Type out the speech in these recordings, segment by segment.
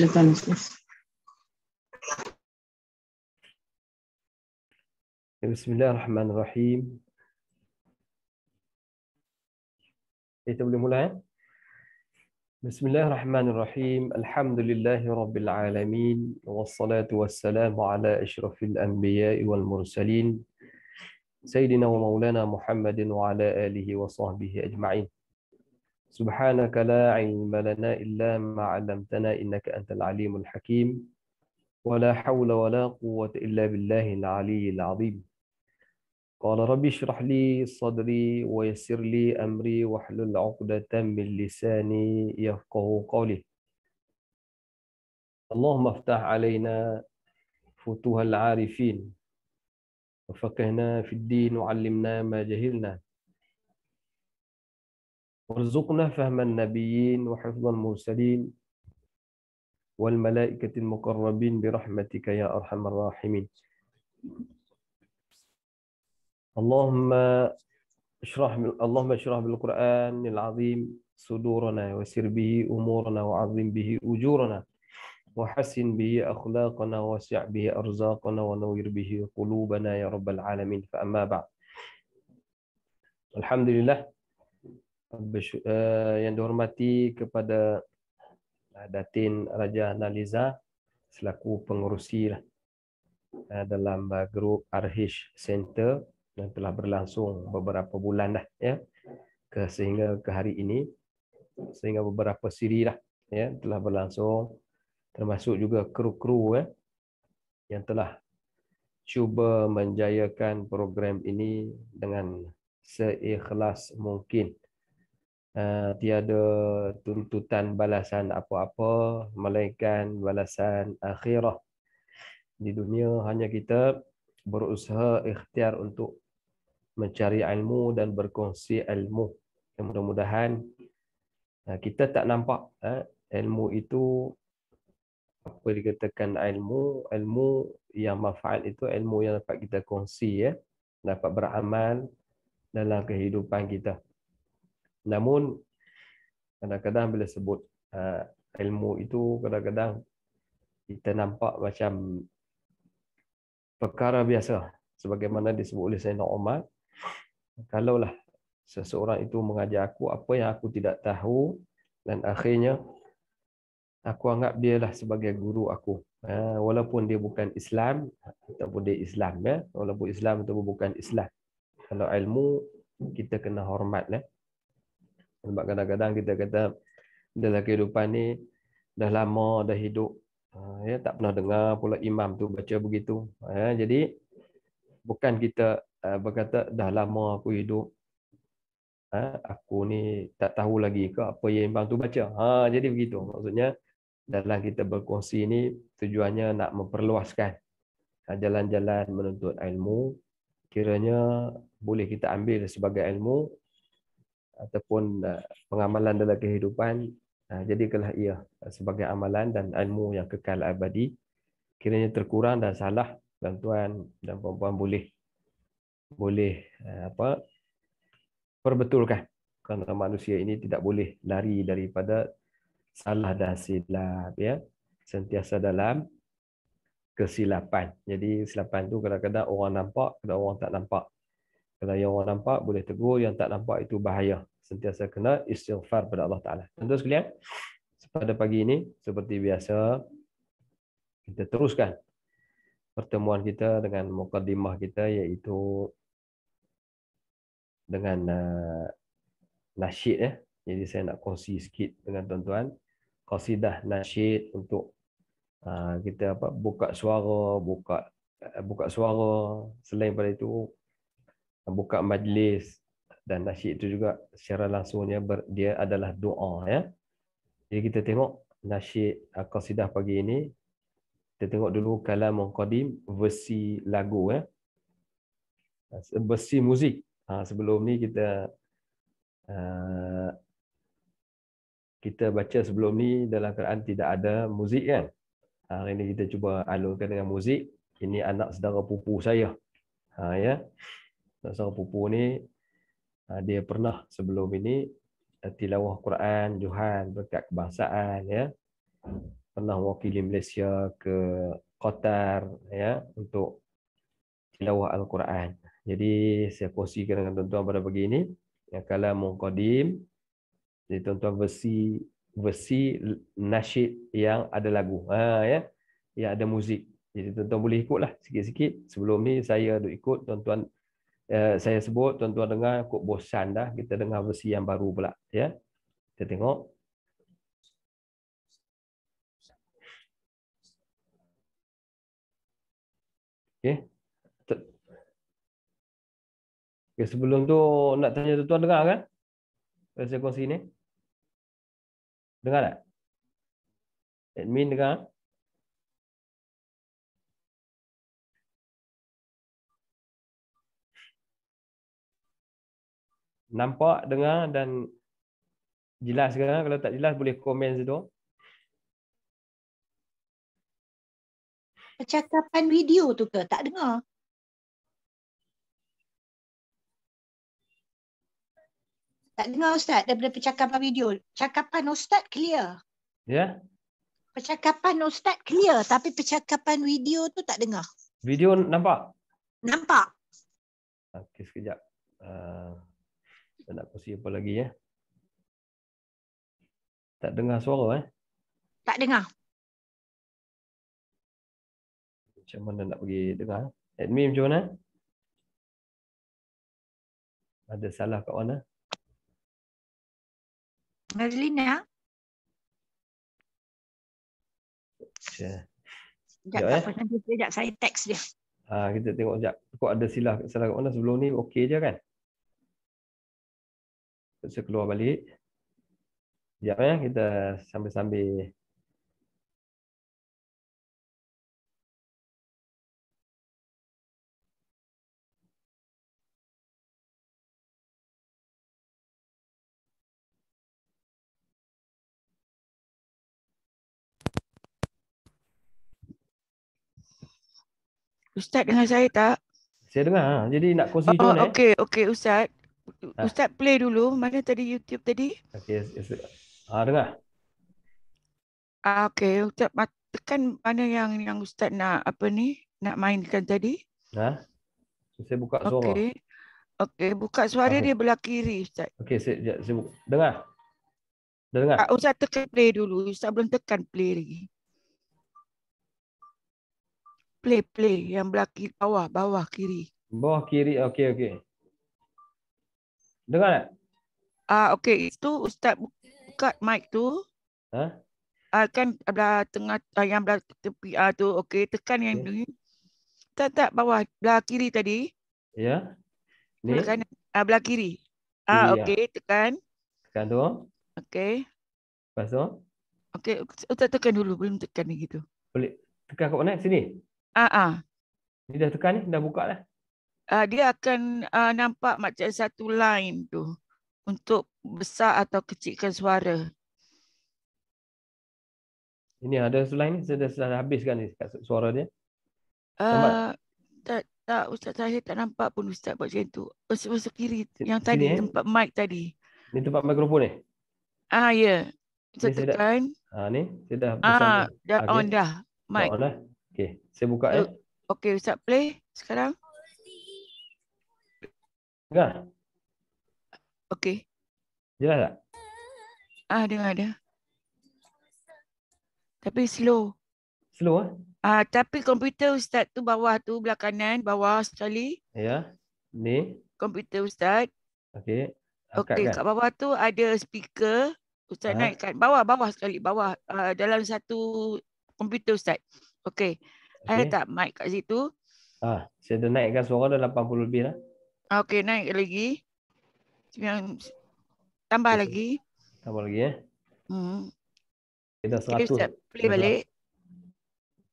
بسم الله الرحمن الرحيم بسم الله الرحمن الرحيم الحمد لله رب العالمين والصلاة والسلام على أشرف الأنبياء والمرسلين سيدنا ومولانا محمد وعلى آله وصحبه أجمعين سبحانك لا علم لنا إلا ما علمتنا إنك أنت العليم الحكيم ولا حول ولا قوة إلا بالله العلي العظيم قال رب اشرح لي صدري ويسر لي أمري واحلل عقدة من لساني يفقه قولي اللهم افتح علينا فتوح العارفين وفقهنا في الدين وعلمنا ما جهلنا وارزقنا فهم النبيين وحفظ المرسلين والملائكة المقربين برحمتك يا أرحم الراحمين اللهم اشرح اللهم اشرح بالقرآن العظيم صدورنا وسر به أمورنا وعظم به أجورنا وحسن به أخلاقنا وسع به أرزاقنا ونوير به قلوبنا يا رب العالمين فأما بعد الحمد لله Eh, yang dihormati kepada eh, Datin Raja Naliza selaku pengurusi lah, eh, dalam uh, grup Arhish Center yang telah berlangsung beberapa bulan dah ya ke sehingga ke hari ini sehingga beberapa siri dah ya telah berlangsung termasuk juga kru-kru ya yang telah cuba menjayakan program ini dengan seikhlas mungkin Eh, tiada tuntutan balasan apa-apa melainkan balasan akhirah di dunia hanya kita berusaha ikhtiar untuk mencari ilmu dan berkongsi ilmu ya, mudah-mudahan eh, kita tak nampak eh, ilmu itu apa dikatakan ilmu ilmu yang manfaat itu ilmu yang dapat kita kongsi ya dapat beramal dalam kehidupan kita Namun kadang-kadang bila sebut uh, ilmu itu kadang-kadang kita nampak macam perkara biasa lah. sebagaimana disebut oleh Sayyidina Umar kalaulah seseorang itu mengajar aku apa yang aku tidak tahu dan akhirnya aku anggap dia lah sebagai guru aku ah, walaupun dia bukan Islam tak boleh Islam ya walaupun Islam ataupun bukan Islam kalau ilmu kita kena hormat ya. Sebab kadang-kadang kita kata dalam kehidupan ni dah lama dah hidup ah, ya tak pernah dengar pula imam tu baca begitu ya jadi bukan kita eh, berkata dah lama aku hidup ha, aku ni tak tahu lagi ke apa yang imam tu baca ha jadi begitu maksudnya dalam kita berkongsi ni tujuannya nak memperluaskan eh, jalan-jalan menuntut ilmu kiranya boleh kita ambil sebagai ilmu ataupun eh, pengamalan dalam kehidupan eh, jadikanlah ia eh, sebagai amalan dan ilmu yang kekal abadi kiranya terkurang dan salah tuan-tuan dan puan-puan boleh boleh apa perbetulkan kerana manusia ini tidak boleh lari daripada salah dan silap ya sentiasa dalam kesilapan jadi silapan tu kadang-kadang orang nampak kadang kadang orang tak nampak kalau yang orang nampak boleh tegur, yang tak nampak itu bahaya. Sentiasa kena istighfar pada Allah Ta'ala. Tentu sekalian, pada pagi ini, seperti biasa, kita teruskan pertemuan kita dengan mukaddimah kita iaitu dengan uh, nasyid. Ya. Eh. Jadi saya nak kongsi sikit dengan tuan-tuan. Kosidah nasyid untuk uh, kita apa buka suara, buka eh, buka suara. Selain daripada itu, buka majlis dan nasyid itu juga secara langsungnya ber, dia adalah doa ya. Jadi kita tengok nasyid uh, qasidah pagi ini kita tengok dulu kalam qadim versi lagu ya. Uh, versi muzik. Ha, sebelum ni kita uh, kita baca sebelum ni dalam Quran tidak ada muzik kan. Hari ini kita cuba alurkan dengan muzik. Ini anak saudara pupu saya. Ha, ya. Tak salah pupu ni ah, dia pernah sebelum ini uh, tilawah Quran Johan berkat kebangsaan ya. Pernah wakili Malaysia ke Qatar ya untuk tilawah Al-Quran. Jadi saya kongsikan dengan tuan-tuan pada pagi ini yang kalam muqaddim jadi tuan-tuan versi versi nasyid yang ada lagu ha ya yang ada muzik jadi tuan-tuan boleh ikutlah sikit-sikit sebelum ni saya ada ikut tuan-tuan Eh, saya sebut tuan-tuan dengar kok bosan dah kita dengar versi yang baru pula ya kita tengok okey okay, sebelum tu nak tanya tuan-tuan dengar kan saya kongsi ni dengar tak admin dengar nampak, dengar dan jelas ke? Kalau tak jelas boleh komen situ. Percakapan video tu ke? Tak dengar. Tak dengar Ustaz daripada percakapan video. Percakapan Ustaz clear. Ya. Yeah. Percakapan Ustaz clear tapi percakapan video tu tak dengar. Video nampak? Nampak. Okey sekejap. Uh... Tak nak kasi apa lagi ya. Tak dengar suara eh? Tak dengar. Macam mana nak pergi dengar? Admin macam mana? Ada salah kat mana? Marilina. Ya? Okay. Sekejap, eh? sekejap saya teks dia. Ha, kita tengok sekejap. Kok ada silah, salah kat mana sebelum ni okey je kan? Terus keluar balik. Sekejap ya, kita sambil-sambil. Ustaz dengar saya tak? Saya dengar. Jadi nak kongsi oh, tu eh. okay, ni. Okey, okey Ustaz. Ah. Ustaz play dulu. Mana tadi YouTube tadi? Okey. Ha, dengar. Ah, Okey. Ustaz tekan mana yang yang Ustaz nak apa ni? Nak mainkan tadi? Ha? So, saya buka suara. Okey. Okey. Buka suara ha, dia okay. belah kiri Ustaz. Okey. Saya, ya, saya, buka. Dengar. Dah dengar? Ah, Ustaz tekan play dulu. Ustaz belum tekan play lagi. Play, play. Yang belah bawah, bawah, kiri. Bawah, kiri. Okey, okey. Dengar tak? Ah, uh, okay. Itu Ustaz buka mic tu. Ha? Huh? Ah, uh, kan belah tengah, uh, yang belah tepi uh, tu. Okay, tekan yang okay. Ya. ni. Tak, tak. Bawah. Belah kiri tadi. Ya. Yeah. Ni? Belah, uh, belah kiri. Ah, uh, okay. Ya. Tekan. Tekan tu. Okay. Lepas tu. Okay. Ustaz tekan dulu. Belum tekan ni gitu. Boleh. Tekan kat mana? Sini? Ah, uh, ah. Uh. Ni dah tekan ni. Dah buka lah uh, dia akan uh, nampak macam satu line tu untuk besar atau kecilkan suara. Ini ada line sudah sudah habis kan suara dia? Uh, tak tak ustaz saya tak nampak pun ustaz buat macam tu. Masuk kiri yang tadi sini, eh? tempat mic tadi. Ini tempat mikrofon ni? Ah ya. Saya tekan. Ah ni sudah, ha, ni, ah, dah, dah on dah mic. Oh, on dah. Okey, saya buka eh. Oh, okey ustaz play sekarang. Dengar? Kan? Okey. Jelas tak? Ah, dengar ada. Tapi slow. Slow ah? Ah, tapi komputer ustaz tu bawah tu belakangan, bawah sekali. Ya. Yeah. Ni. Komputer ustaz. Okey. Okey, kan? kat bawah tu ada speaker. Ustaz ha? naikkan. Bawah, bawah sekali. Bawah. Uh, dalam satu komputer Ustaz. Okey. Okay. Ada tak mic kat situ? Ah, saya dah naikkan suara dah 80 lebih lah. Okey, naik lagi. Tambah okay. lagi. Tambah lagi ya. Hmm. Okay, dah 100. Okay, Ustaz, play balik.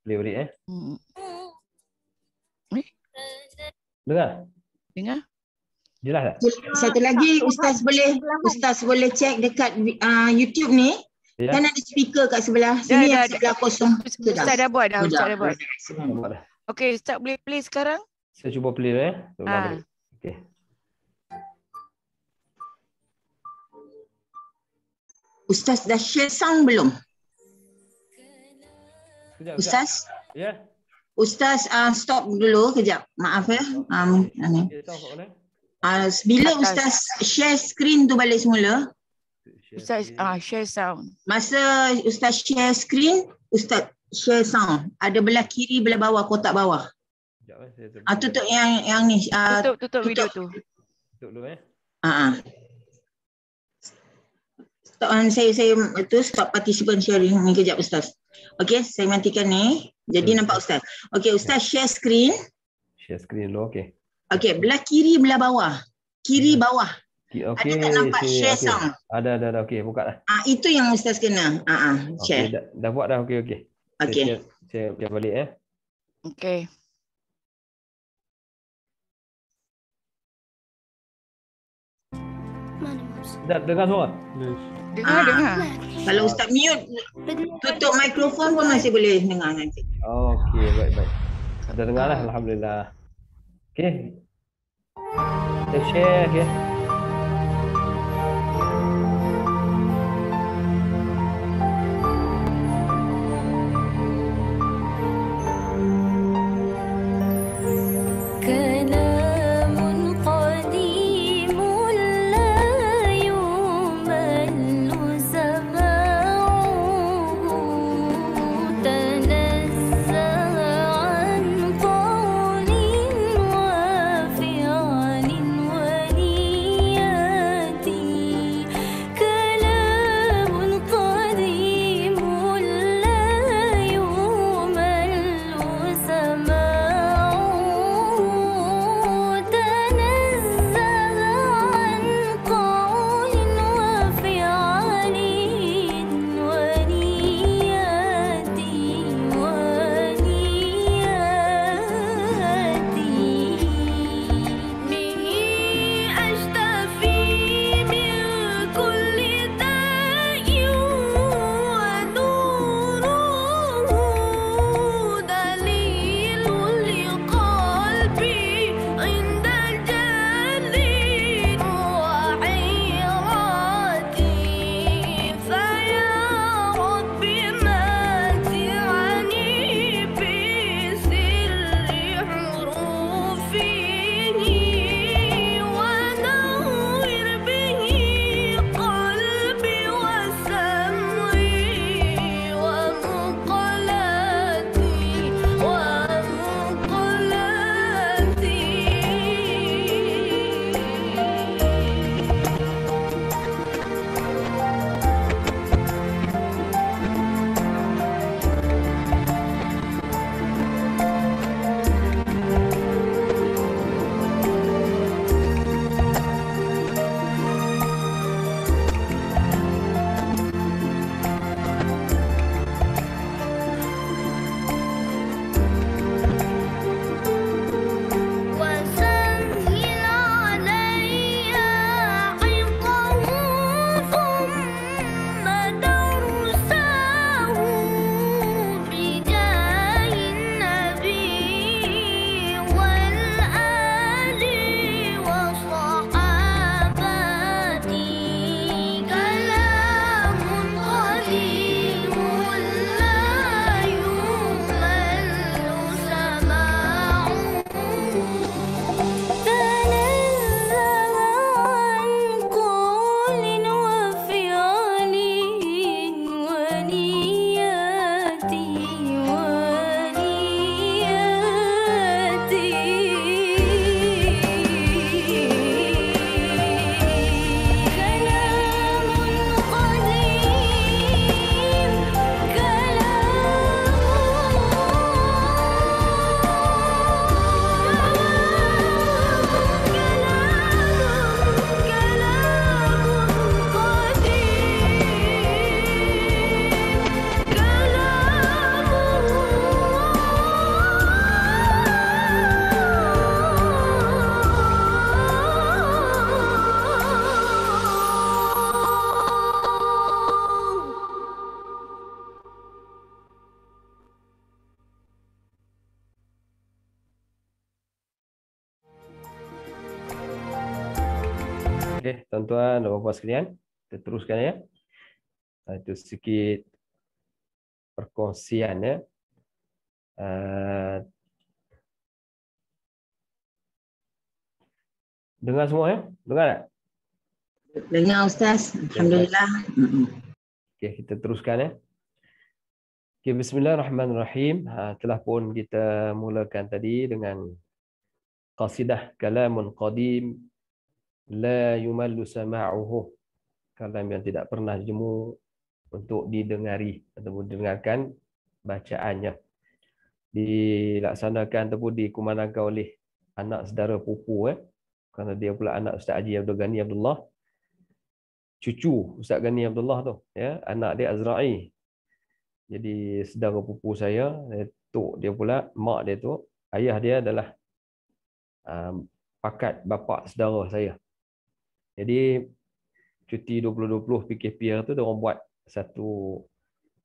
Play balik eh. Hmm. Eh? Dengar? Dengar. Jelas tak? Satu lagi Ustaz boleh Ustaz boleh cek dekat uh, YouTube ni. Ya. Kan ada speaker kat sebelah ya, sini dah, ya, yang dah, sebelah kosong. Ustaz, Ustaz dah buat dah. Ustaz dah buat. Okey, Ustaz boleh play sekarang? Saya cuba play eh. Ha. Balik. Okay. Ustaz dah share sound belum? Sekejap, Ustaz? Ya. Yeah. Ustaz uh, stop dulu kejap. Maaf ya. Um, okay. uh, bila Ustaz, Ustaz share screen tu balik semula? Ustaz uh, share sound. Masa Ustaz share screen, Ustaz share sound. Ada belah kiri, belah bawah, kotak bawah. Sekejap lah Ah tutup yang yang ni. ah tutup, tutup tutup video tu. Tutup dulu eh. Ah. uh Stop on ah, saya saya itu stop participant sharing ni kejap ustaz. Okey, saya matikan ni. Jadi okay. Hmm. nampak ustaz. Okey, ustaz ya. share screen. Share screen dulu okey. Okey, belah kiri belah bawah. Kiri yeah. bawah. Okay. Ada tak nampak okay. share okay. song? Ada ada ada okey, buka lah. Ah itu yang ustaz kena. Ah uh share. Okay. Dah, dah buat dah okey okey. Okey. Saya, saya, saya balik eh. Okey. dengar suara? Dengar, ah. dengar. Kalau Ustaz mute, tutup mikrofon pun masih boleh dengar nanti. Oh, okey. Baik-baik. Dah dengar lah. Alhamdulillah. Okey. Kita share, okey. tuan-tuan dan puan-puan sekalian. Kita teruskan ya. Ah, itu sikit perkongsian ya. Ah, dengar semua ya? Dengar tak? Dengar Ustaz. Alhamdulillah. Okay, kita teruskan ya. Okay, Bismillahirrahmanirrahim. Ha, telah pun kita mulakan tadi dengan Qasidah Kalamun Qadim la yumallu sama'uhu kalam yang tidak pernah jemu untuk didengari atau didengarkan bacaannya dilaksanakan ataupun dikumandangkan oleh anak saudara pupu eh kerana dia pula anak Ustaz Haji Abdul Ghani Abdullah cucu Ustaz Ghani Abdullah tu ya anak dia Azra'i jadi saudara pupu saya eh, tok dia pula mak dia tu ayah dia adalah um, pakat bapa saudara saya jadi cuti 2020 PKPR tu dia orang buat satu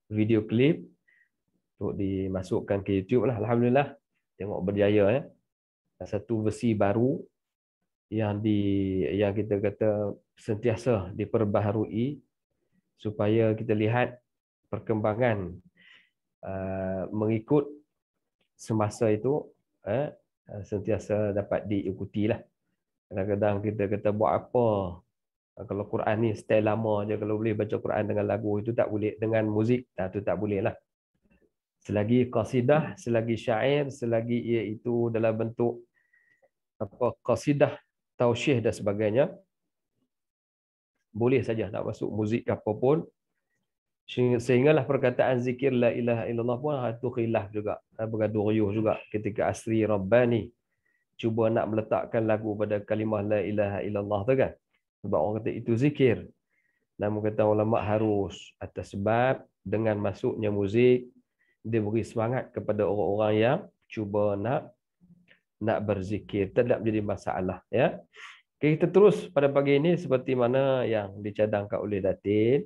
video klip untuk dimasukkan ke YouTube lah. Alhamdulillah tengok berjaya ya. Eh. Satu versi baru yang di yang kita kata sentiasa diperbaharui supaya kita lihat perkembangan uh, mengikut semasa itu eh, sentiasa dapat diikuti lah. Kadang-kadang kita kata buat apa? Ah, kalau Quran ni stay lama je kalau boleh baca Quran dengan lagu itu tak boleh dengan muzik dah tu tak boleh lah. Selagi qasidah, selagi syair, selagi ia itu dalam bentuk apa qasidah, tausyih dan sebagainya boleh saja nak masuk muzik ke apa pun sehinggalah perkataan zikir la ilaha illallah pun hatu ah, khilaf juga ah, bergaduh riuh juga ketika asri rabbani cuba nak meletakkan lagu pada kalimah la ilaha illallah tu kan sebab orang kata itu zikir namun kata ulama harus atas sebab dengan masuknya muzik dia beri semangat kepada orang-orang yang cuba nak nak berzikir tidak jadi masalah ya okay, kita terus pada pagi ini seperti mana yang dicadangkan oleh Datin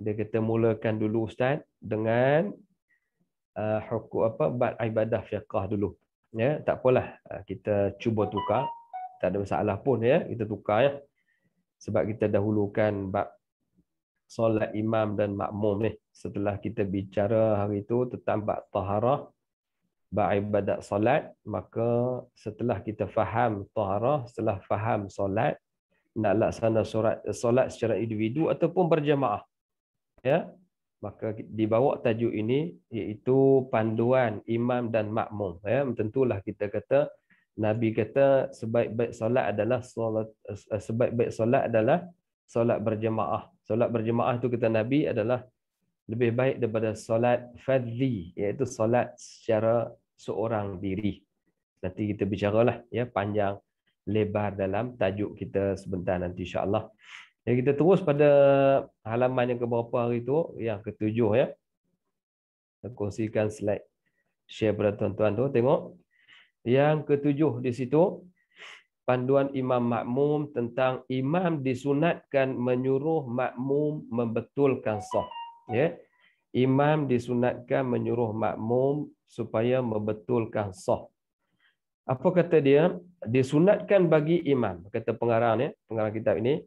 dia kita mulakan dulu ustaz dengan uh, hukum apa bab ibadah fiqah dulu ya tak apalah ah, kita cuba tukar tak ada masalah pun ya kita tukar ya sebab kita dahulukan bab solat imam dan makmum ni setelah kita bicara hari itu tentang bab taharah bab ibadat solat maka setelah kita faham taharah setelah faham solat nak laksana solat solat secara individu ataupun berjemaah ya maka dibawa tajuk ini iaitu panduan imam dan makmum ya tentulah kita kata nabi kata sebaik-baik solat adalah solat eh, sebaik-baik solat adalah solat berjemaah solat berjemaah tu kata nabi adalah lebih baik daripada solat fadli iaitu solat secara seorang diri nanti kita bicaralah ya panjang lebar dalam tajuk kita sebentar nanti insyaallah jadi kita terus pada halaman yang keberapa hari itu yang ketujuh ya. Saya kongsikan slide share pada tuan-tuan tu tengok. Yang ketujuh di situ panduan imam makmum tentang imam disunatkan menyuruh makmum membetulkan sah. Ya. Imam disunatkan menyuruh makmum supaya membetulkan sah. Apa kata dia? Disunatkan bagi imam, kata pengarang ya, pengarang kitab ini,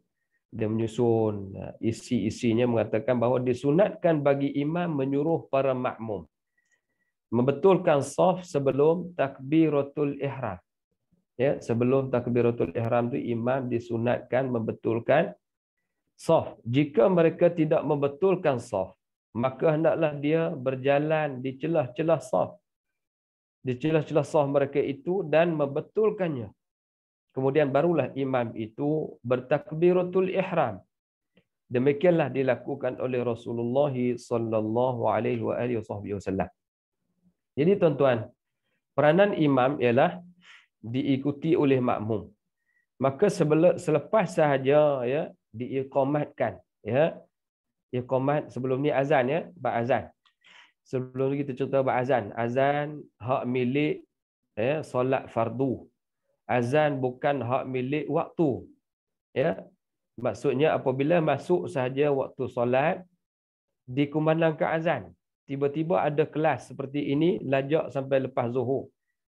dia menyusun eh, isi-isinya mengatakan bahawa disunatkan bagi imam menyuruh para makmum membetulkan saf sebelum takbiratul ihram. Ya, sebelum takbiratul ihram tu imam disunatkan membetulkan saf. Jika mereka tidak membetulkan saf, maka hendaklah dia berjalan di celah-celah saf. Di celah-celah saf mereka itu dan membetulkannya. Kemudian barulah imam itu bertakbiratul ihram. Demikianlah dilakukan oleh Rasulullah sallallahu alaihi wasallam. Jadi tuan-tuan, peranan imam ialah diikuti oleh makmum. Maka selepas sahaja ya diiqamatkan ya iqamat sebelum ni azan ya ba azan. Sebelum ni kita cerita ba azan. Azan hak milik ya solat fardu azan bukan hak milik waktu. Ya. Maksudnya apabila masuk sahaja waktu solat dikumandangkan azan. Tiba-tiba ada kelas seperti ini lajak sampai lepas Zuhur.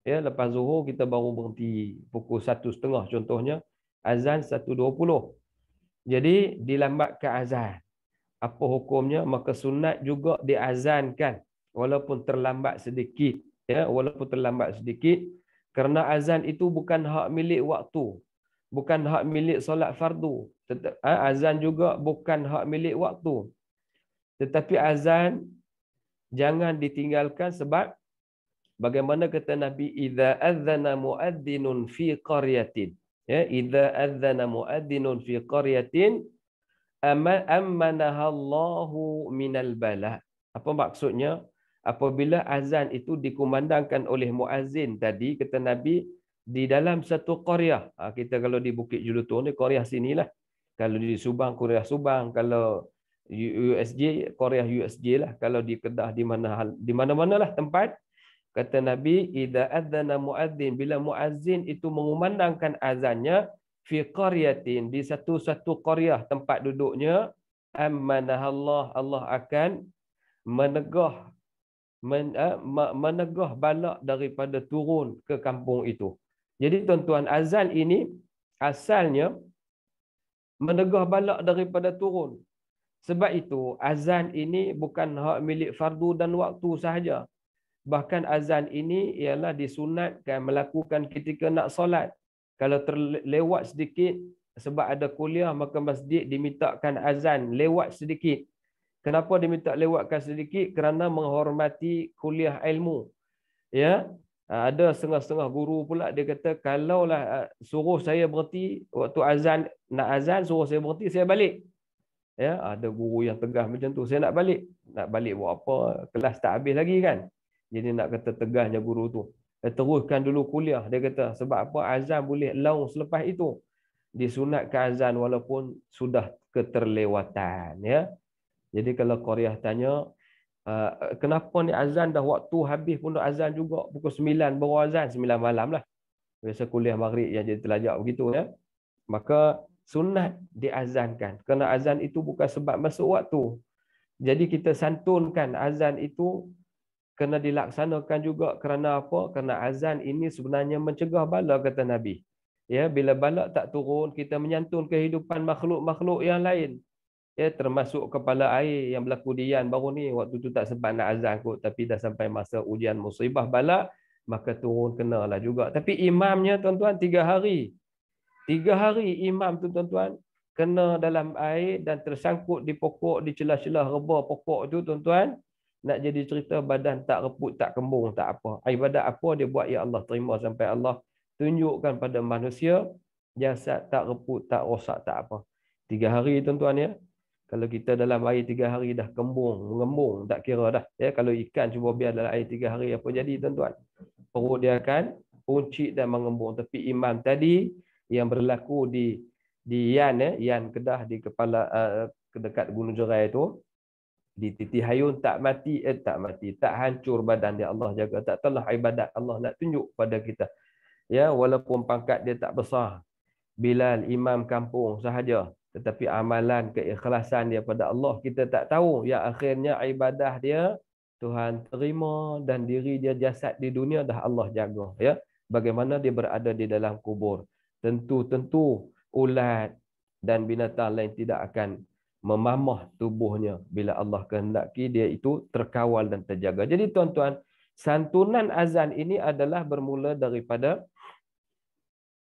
Ya, lepas Zuhur kita baru berhenti pukul 1.30 contohnya azan 1.20. Jadi dilambatkan azan. Apa hukumnya? Maka sunat juga diazankan walaupun terlambat sedikit. Ya, walaupun terlambat sedikit kerana azan itu bukan hak milik waktu. Bukan hak milik solat fardu. Eh, azan juga bukan hak milik waktu. Tetapi azan jangan ditinggalkan sebab bagaimana kata Nabi idza adzana muadzinun fi qaryatin ya idza adzana muadzinun fi qaryatin amma amanahallahu minal bala apa maksudnya apabila azan itu dikumandangkan oleh muazin tadi kata nabi di dalam satu korea ha, kita kalau di bukit julutong ni korea sinilah kalau di subang korea subang kalau USJ korea USJ lah kalau di kedah di mana di mana mana lah tempat kata nabi idza adzana muazin bila muazin itu mengumandangkan azannya fi qaryatin di satu-satu korea tempat duduknya amanah Allah Allah akan menegah men, uh, eh, menegah balak daripada turun ke kampung itu. Jadi tuan-tuan, azan ini asalnya menegah balak daripada turun. Sebab itu, azan ini bukan hak milik fardu dan waktu sahaja. Bahkan azan ini ialah disunatkan melakukan ketika nak solat. Kalau terlewat sedikit, sebab ada kuliah, maka masjid dimintakan azan lewat sedikit. Kenapa dia minta lewatkan sedikit? Kerana menghormati kuliah ilmu. Ya, ha, ada setengah-setengah guru pula dia kata kalaulah ha, suruh saya berhenti waktu azan nak azan suruh saya berhenti saya balik. Ya, ada guru yang tegas macam tu. Saya nak balik. Nak balik buat apa? Kelas tak habis lagi kan. Jadi nak kata tegasnya guru tu. Dia eh, teruskan dulu kuliah dia kata sebab apa azan boleh long selepas itu. Disunatkan azan walaupun sudah keterlewatan ya. Jadi kalau Qariah tanya, ah, kenapa ni azan dah waktu habis pun dah azan juga pukul 9 baru azan 9 malam lah. Biasa kuliah maghrib yang jadi telajak begitu ya. Maka sunat diazankan. Kerana azan itu bukan sebab masuk waktu. Jadi kita santunkan azan itu kena dilaksanakan juga kerana apa? Kerana azan ini sebenarnya mencegah bala kata Nabi. Ya, bila balak tak turun kita menyantun kehidupan makhluk-makhluk yang lain ya termasuk kepala air yang berlaku di Yan baru ni waktu tu tak sempat nak azan kot tapi dah sampai masa ujian musibah bala maka turun kenalah juga tapi imamnya tuan-tuan tiga hari tiga hari imam tu tuan-tuan kena dalam air dan tersangkut di pokok di celah-celah reba pokok tu tuan-tuan nak jadi cerita badan tak reput tak kembung tak apa ibadat apa dia buat ya Allah terima sampai Allah tunjukkan pada manusia jasad tak reput tak rosak tak apa tiga hari tuan-tuan ya kalau kita dalam air tiga hari dah kembung, mengembung, tak kira dah. Ya, kalau ikan cuba biar dalam air tiga hari, apa jadi tuan-tuan? Perut dia akan puncit dan mengembung. Tapi imam tadi yang berlaku di di Yan, eh, Yan Kedah di kepala uh, dekat Gunung Jerai itu, di titi hayun tak mati, eh, tak mati, tak hancur badan dia Allah jaga. Tak telah ibadat Allah nak tunjuk pada kita. Ya, walaupun pangkat dia tak besar. Bilal, imam kampung sahaja tetapi amalan keikhlasan dia pada Allah kita tak tahu ya akhirnya ibadah dia Tuhan terima dan diri dia jasad di dunia dah Allah jaga ya bagaimana dia berada di dalam kubur tentu-tentu ulat dan binatang lain tidak akan memamah tubuhnya bila Allah kehendaki dia itu terkawal dan terjaga. Jadi tuan-tuan, santunan azan ini adalah bermula daripada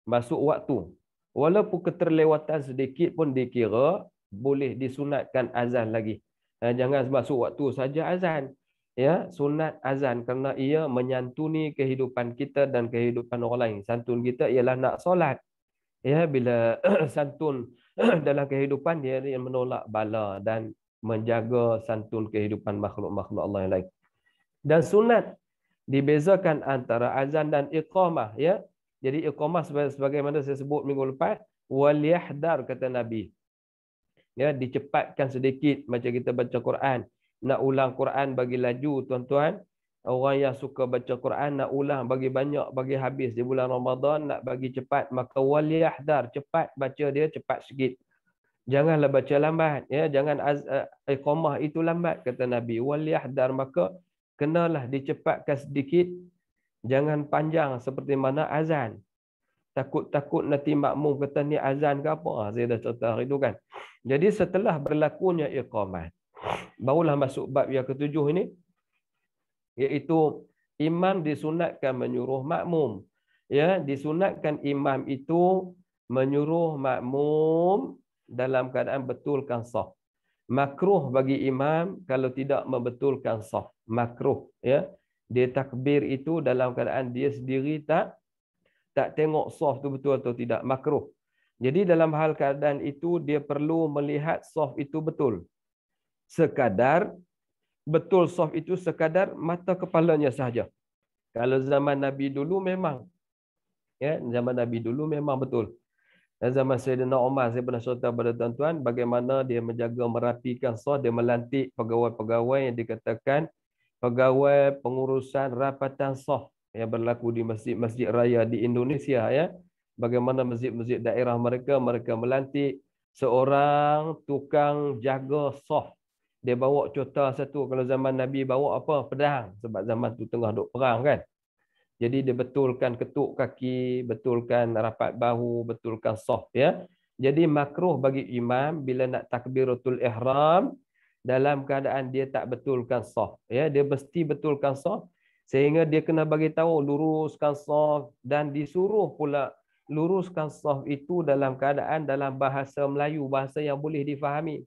masuk waktu walaupun keterlewatan sedikit pun dikira boleh disunatkan azan lagi. Ha, jangan masuk waktu saja azan. Ya, sunat azan kerana ia menyantuni kehidupan kita dan kehidupan orang lain. Santun kita ialah nak solat. Ya, bila santun dalam kehidupan dia yang menolak bala dan menjaga santun kehidupan makhluk-makhluk Allah yang lain. Dan sunat dibezakan antara azan dan iqamah ya jadi iqamah sebagaimana saya sebut minggu lepas wal yahdar kata Nabi. Ya dicepatkan sedikit macam kita baca Quran. Nak ulang Quran bagi laju tuan-tuan. Orang yang suka baca Quran nak ulang bagi banyak bagi habis di bulan Ramadan nak bagi cepat maka wal yahdar cepat baca dia cepat sikit. Janganlah baca lambat ya jangan az- eh, iqamah itu lambat kata Nabi wal yahdar maka kenalah dicepatkan sedikit Jangan panjang seperti mana azan. Takut-takut nanti makmum kata ni azan ke apa. Ah, saya dah cerita hari itu kan. Jadi setelah berlakunya iqamat, barulah masuk bab yang ketujuh ini. Iaitu imam disunatkan menyuruh makmum. Ya, disunatkan imam itu menyuruh makmum dalam keadaan betulkan sah. Makruh bagi imam kalau tidak membetulkan sah. Makruh. Ya dia takbir itu dalam keadaan dia sendiri tak tak tengok soft tu betul atau tidak makruh. Jadi dalam hal keadaan itu dia perlu melihat soft itu betul. Sekadar betul soft itu sekadar mata kepalanya sahaja. Kalau zaman Nabi dulu memang ya zaman Nabi dulu memang betul. Dan zaman Sayyidina Umar saya pernah cerita kepada tuan-tuan bagaimana dia menjaga merapikan soft dia melantik pegawai-pegawai yang dikatakan pegawai pengurusan rapatan sah yang berlaku di masjid-masjid raya di Indonesia ya bagaimana masjid-masjid daerah mereka mereka melantik seorang tukang jaga sah dia bawa cota satu kalau zaman nabi bawa apa pedang sebab zaman tu tengah dok perang kan jadi dia betulkan ketuk kaki betulkan rapat bahu betulkan sah ya jadi makruh bagi imam bila nak takbiratul ihram dalam keadaan dia tak betulkan soft ya dia mesti betulkan soft sehingga dia kena bagi tahu luruskan soft dan disuruh pula luruskan soft itu dalam keadaan dalam bahasa Melayu bahasa yang boleh difahami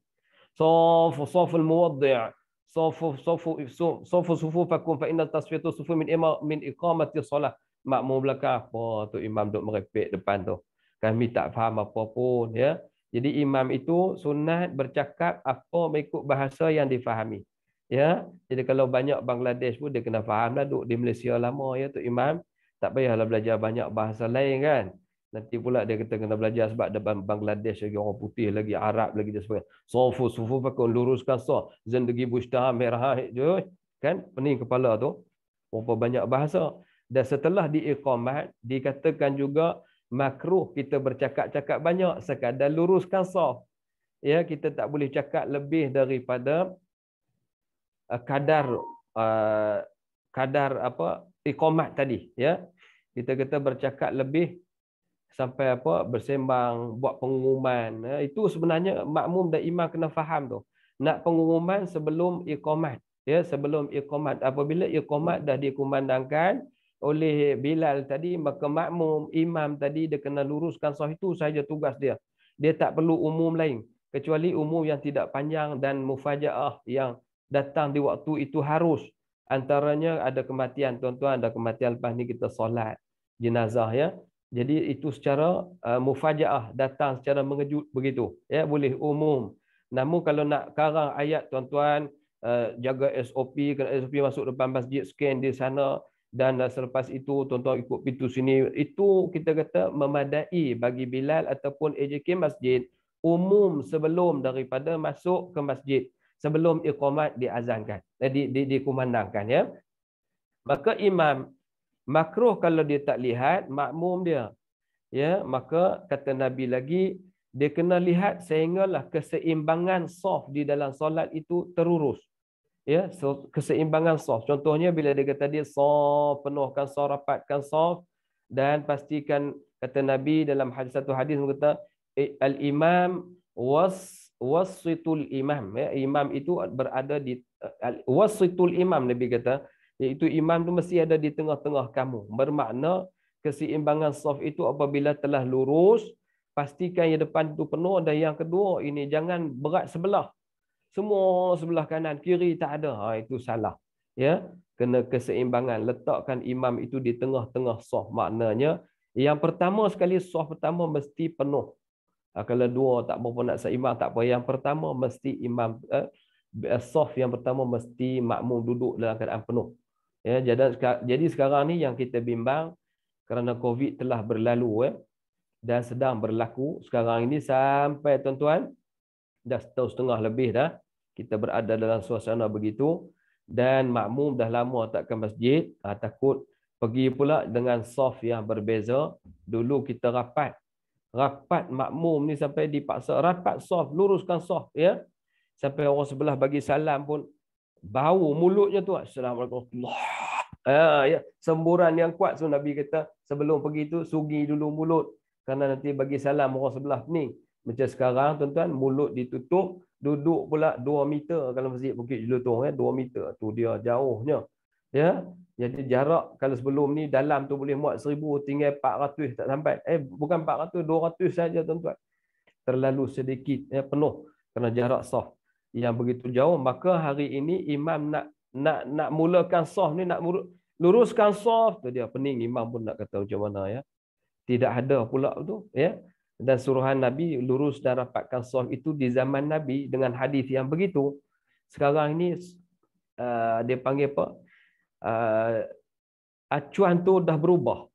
soft soft al-muwaddi' soft soft soft soft, sufu fakum fa innat tasfiyatu sufu min min iqamati solah makmum belaka apa tu imam duk merepek depan tu kami tak faham apa pun ya jadi imam itu sunat bercakap apa mengikut bahasa yang difahami. Ya. Jadi kalau banyak Bangladesh pun dia kena fahamlah duk di Malaysia lama ya tu imam, tak payahlah belajar banyak bahasa lain kan. Nanti pula dia kata kena belajar sebab depan Bangladesh lagi orang putih lagi Arab lagi dan sebagainya. Sofu sufu pakai luruskan so zindagi bushta merah je kan pening kepala tu. Berapa banyak bahasa. Dan setelah diiqamat dikatakan juga makruh kita bercakap-cakap banyak sekadar luruskan sah. Ya, kita tak boleh cakap lebih daripada uh, kadar uh, kadar apa iqamat tadi, ya. Kita kata bercakap lebih sampai apa bersembang buat pengumuman ya, itu sebenarnya makmum dan imam kena faham tu nak pengumuman sebelum iqamat ya sebelum iqamat apabila iqamat dah dikumandangkan oleh Bilal tadi maka makmum imam tadi dia kena luruskan sah itu saja tugas dia. Dia tak perlu umum lain kecuali umum yang tidak panjang dan mufajaah yang datang di waktu itu harus antaranya ada kematian tuan-tuan ada kematian lepas ni kita solat jenazah ya. Jadi itu secara uh, mufajaah datang secara mengejut begitu ya boleh umum. Namun kalau nak karang ayat tuan-tuan uh, jaga SOP kena SOP masuk depan masjid scan di sana dan selepas itu tuan-tuan ikut pintu sini itu kita kata memadai bagi Bilal ataupun AJK masjid umum sebelum daripada masuk ke masjid sebelum iqamat diazankan jadi eh, di, dikumandangkan ya maka imam makruh kalau dia tak lihat makmum dia ya maka kata nabi lagi dia kena lihat sehinggalah keseimbangan saf di dalam solat itu terurus ya keseimbangan saf contohnya bila dia kata dia saf penuhkan saf rapatkan saf dan pastikan kata nabi dalam hadis satu hadis kata eh, al imam was wasitul imam ya imam itu berada di wasitul imam nabi kata iaitu imam tu mesti ada di tengah-tengah kamu bermakna keseimbangan saf itu apabila telah lurus pastikan yang depan tu penuh dan yang kedua ini jangan berat sebelah semua sebelah kanan kiri tak ada ha itu salah ya kena keseimbangan letakkan imam itu di tengah-tengah saf maknanya yang pertama sekali saf pertama mesti penuh ha, kalau dua tak apa nak seimbang tak apa yang pertama mesti imam eh, eh saf yang pertama mesti makmum duduk dalam keadaan penuh ya jadi jadi sekarang ni yang kita bimbang kerana covid telah berlalu ya dan sedang berlaku sekarang ini sampai tuan-tuan dah setahun setengah lebih dah kita berada dalam suasana begitu dan makmum dah lama tak ke masjid ah, takut pergi pula dengan soft yang berbeza dulu kita rapat rapat makmum ni sampai dipaksa rapat soft luruskan soft ya sampai orang sebelah bagi salam pun bau mulutnya tu assalamualaikum Allah ya semburan yang kuat tu nabi kata sebelum pergi tu sugi dulu mulut kerana nanti bagi salam orang sebelah ni macam sekarang tuan-tuan mulut ditutup duduk pula 2 meter kalau masjid Bukit Jelutong eh 2 meter tu dia jauhnya ya jadi jarak kalau sebelum ni dalam tu boleh muat 1000 tinggal 400 tak sampai eh bukan 400 200 saja tuan-tuan terlalu sedikit ya penuh kerana jarak saf yang begitu jauh maka hari ini imam nak nak nak mulakan saf ni nak luruskan saf tu dia pening imam pun nak kata macam mana ya tidak ada pula tu ya dan suruhan Nabi lurus dan rapatkan soft itu di zaman Nabi dengan hadis yang begitu. Sekarang ini uh, dia panggil apa? Uh, acuan tu dah berubah.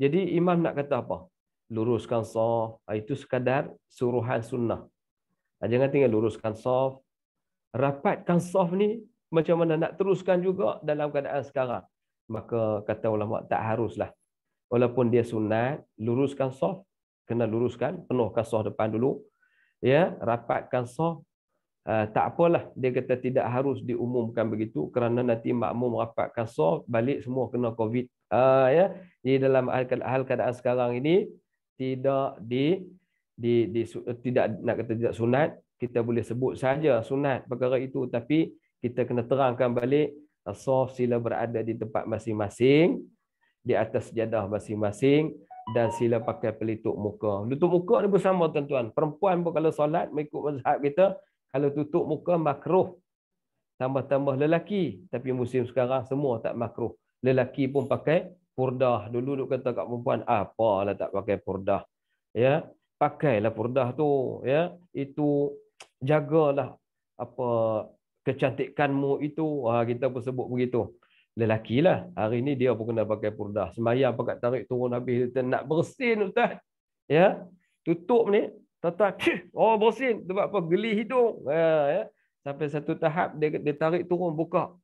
Jadi imam nak kata apa? Luruskan soft uh, itu sekadar suruhan sunnah. Uh, jangan tinggal luruskan soft. Rapatkan soft ni macam mana nak teruskan juga dalam keadaan sekarang. Maka kata ulama tak haruslah. Walaupun dia sunat, luruskan soft kena luruskan, penuhkan soh depan dulu. Ya, rapatkan soh. Uh, ah, tak apalah dia kata tidak harus diumumkan begitu kerana nanti makmum rapatkan soh balik semua kena covid. Uh, ya, di dalam hal keadaan sekarang ini tidak di di, di tidak nak kata tidak sunat kita boleh sebut saja sunat perkara itu tapi kita kena terangkan balik soft sila berada di tempat masing-masing di atas jadah masing-masing dan sila pakai pelitup muka. Tutup muka ni pun sama tuan-tuan. Perempuan pun kalau solat mengikut mazhab kita, kalau tutup muka makruh. Tambah-tambah lelaki. Tapi musim sekarang semua tak makruh. Lelaki pun pakai purdah. Dulu duk kata kat perempuan, apalah tak pakai purdah. Ya, pakailah purdah tu, ya. Itu jagalah apa kecantikanmu itu. Ha, kita pun sebut begitu lelaki lah. Hari ni dia pun kena pakai purdah. Semayang pakai tarik turun habis. Dia nak bersin Ustaz. Ya? Tutup ni. Tata, oh bersin. Sebab apa? Geli hidung. Ya, ya? Sampai satu tahap dia, dia tarik turun buka.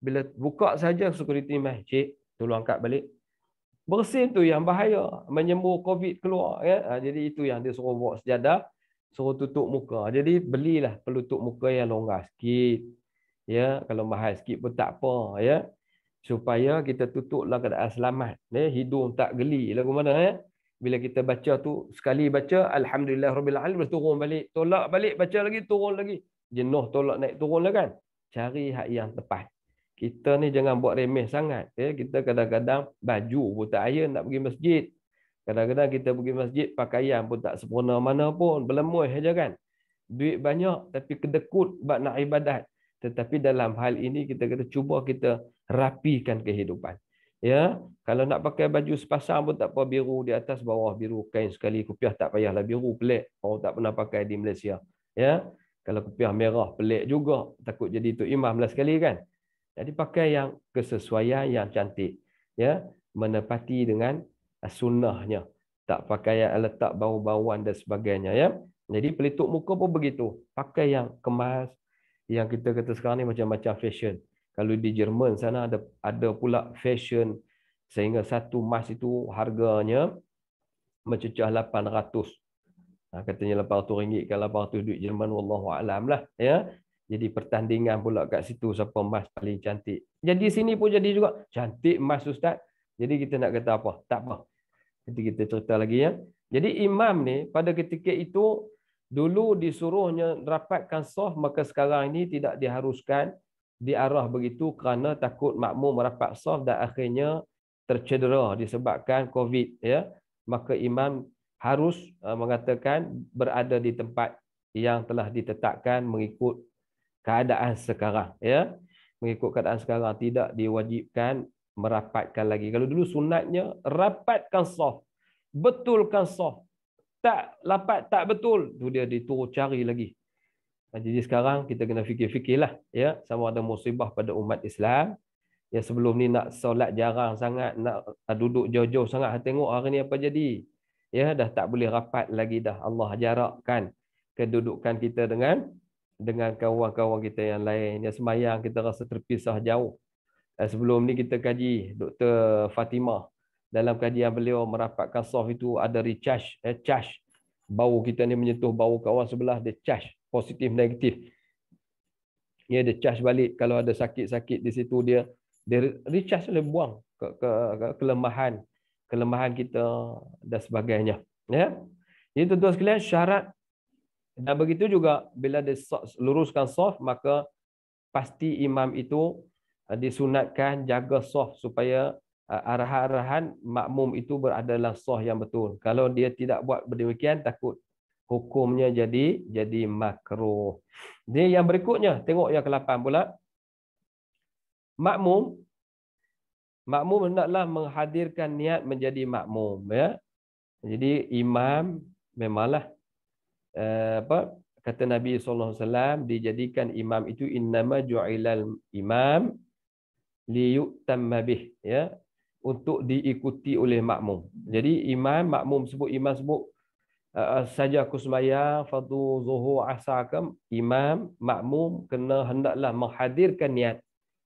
Bila buka saja security mai. Cik, tolong angkat balik. Bersin tu yang bahaya. Menyembur COVID keluar. Ya? Ha, jadi itu yang dia suruh buat sejadah. Suruh tutup muka. Jadi belilah pelutup muka yang longgar sikit. Ya, kalau mahal sikit pun tak apa. Ya, supaya kita tutuplah keadaan selamat ya hidung tak geli lagu mana ya bila kita baca tu sekali baca alhamdulillah rabbil alamin turun balik tolak balik baca lagi turun lagi jenuh tolak naik turun lah kan cari hak yang tepat kita ni jangan buat remeh sangat ya kita kadang-kadang baju pun tak ayah nak pergi masjid kadang-kadang kita pergi masjid pakaian pun tak sempurna mana pun berlemoy aja kan duit banyak tapi kedekut buat nak ibadat tetapi dalam hal ini kita kata cuba kita rapikan kehidupan. Ya, kalau nak pakai baju sepasang pun tak apa biru di atas bawah biru kain sekali kupiah tak payahlah biru pelik. Orang oh, tak pernah pakai di Malaysia. Ya. Kalau kupiah merah pelik juga takut jadi tu imam lah kali kan. Jadi pakai yang kesesuaian yang cantik. Ya, menepati dengan sunnahnya. Tak pakai yang letak bau-bauan dan sebagainya ya. Jadi pelituk muka pun begitu. Pakai yang kemas, yang kita kata sekarang ni macam-macam fashion. Kalau di Jerman sana ada ada pula fashion sehingga satu mask itu harganya mencecah 800. Ha, katanya 800 ringgit ke 800 duit Jerman wallahu alam lah ya. Jadi pertandingan pula kat situ siapa mask paling cantik. Jadi sini pun jadi juga cantik mask ustaz. Jadi kita nak kata apa? Tak apa. Jadi kita cerita lagi ya. Jadi imam ni pada ketika itu Dulu disuruhnya rapatkan soh, maka sekarang ini tidak diharuskan diarah begitu kerana takut makmum merapat soh dan akhirnya tercedera disebabkan COVID. Ya. Maka imam harus eh, mengatakan berada di tempat yang telah ditetapkan mengikut keadaan sekarang. Ya. Mengikut keadaan sekarang tidak diwajibkan merapatkan lagi. Kalau dulu sunatnya rapatkan soh, betulkan soh, tak lapat tak betul tu dia ditur cari lagi jadi sekarang kita kena fikir-fikirlah ya sama ada musibah pada umat Islam yang sebelum ni nak solat jarang sangat nak duduk jauh-jauh sangat tengok hari ni apa jadi ya dah tak boleh rapat lagi dah Allah jarakkan kedudukan kita dengan dengan kawan-kawan kita yang lain yang semayang kita rasa terpisah jauh sebelum ni kita kaji Dr. Fatimah dalam kajian beliau merapatkan soft itu ada recharge eh, charge bau kita ni menyentuh bau kawan sebelah dia charge positif negatif ya dia charge balik kalau ada sakit-sakit di situ dia dia recharge boleh buang ke, ke, ke, kelemahan kelemahan kita dan sebagainya ya ini tuan-tuan sekalian syarat dan begitu juga bila dia luruskan soft maka pasti imam itu eh, disunatkan jaga soft supaya Ah, arahan-arahan makmum itu berada dalam sah yang betul. Kalau dia tidak buat demikian takut hukumnya jadi jadi makruh. Dia yang berikutnya tengok yang ke-8 pula. Makmum makmum hendaklah menghadirkan niat menjadi makmum ya. Jadi imam memanglah eh, apa kata Nabi sallallahu alaihi wasallam dijadikan imam itu innama ju'ilal imam liyutamma bih ya untuk diikuti oleh makmum. Jadi imam makmum sebut imam sebut ah, ah, saja aku sembahyang fardu zuhur asar ke imam makmum kena hendaklah menghadirkan niat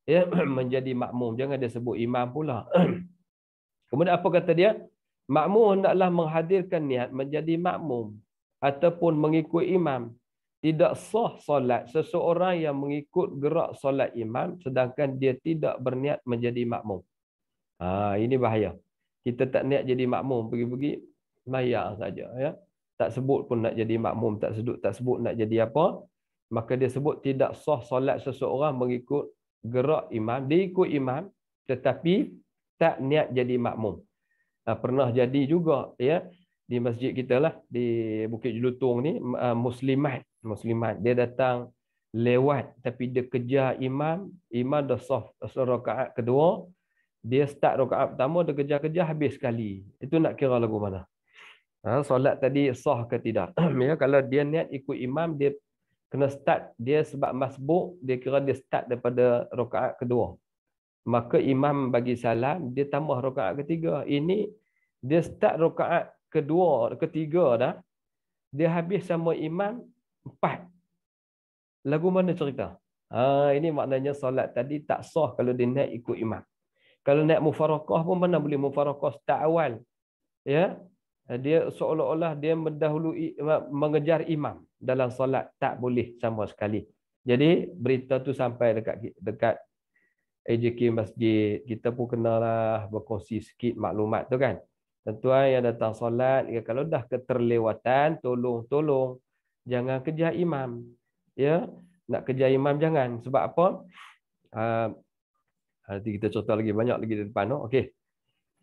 ya menjadi makmum jangan dia sebut imam pula. Kemudian apa kata dia? Makmum hendaklah menghadirkan niat menjadi makmum ataupun mengikut imam tidak sah solat seseorang yang mengikut gerak solat imam sedangkan dia tidak berniat menjadi makmum. Ha, ini bahaya. Kita tak niat jadi makmum pergi-pergi mayar saja ya. Tak sebut pun nak jadi makmum, tak sebut tak sebut nak jadi apa. Maka dia sebut tidak sah solat seseorang mengikut gerak imam, dia ikut imam tetapi tak niat jadi makmum. Ha, pernah jadi juga ya di masjid kita lah di Bukit Jelutong ni ha, muslimat muslimat dia datang lewat tapi dia kejar imam imam dah sah rakaat kedua dia start rakaat pertama dia kejar-kejar habis sekali. Itu nak kira lagu mana? Ha, solat tadi sah ke tidak? ya, kalau dia niat ikut imam dia kena start dia sebab masbuk dia kira dia start daripada rakaat kedua. Maka imam bagi salam dia tambah rakaat ketiga. Ini dia start rakaat kedua ketiga dah. Dia habis sama imam empat. Lagu mana cerita? Ha, ini maknanya solat tadi tak sah kalau dia niat ikut imam kalau nak mufarakah pun mana boleh mufarakah start awal ya dia seolah-olah dia mendahului mengejar imam dalam solat tak boleh sama sekali jadi berita tu sampai dekat dekat AJK Masjid, kita pun kenalah berkongsi sikit maklumat tu kan. Tentuan yang datang solat, ya, kalau dah keterlewatan, tolong-tolong jangan kejar imam. Ya, Nak kejar imam jangan. Sebab apa? Uh, Nanti kita cerita lagi banyak lagi di depan. Okey.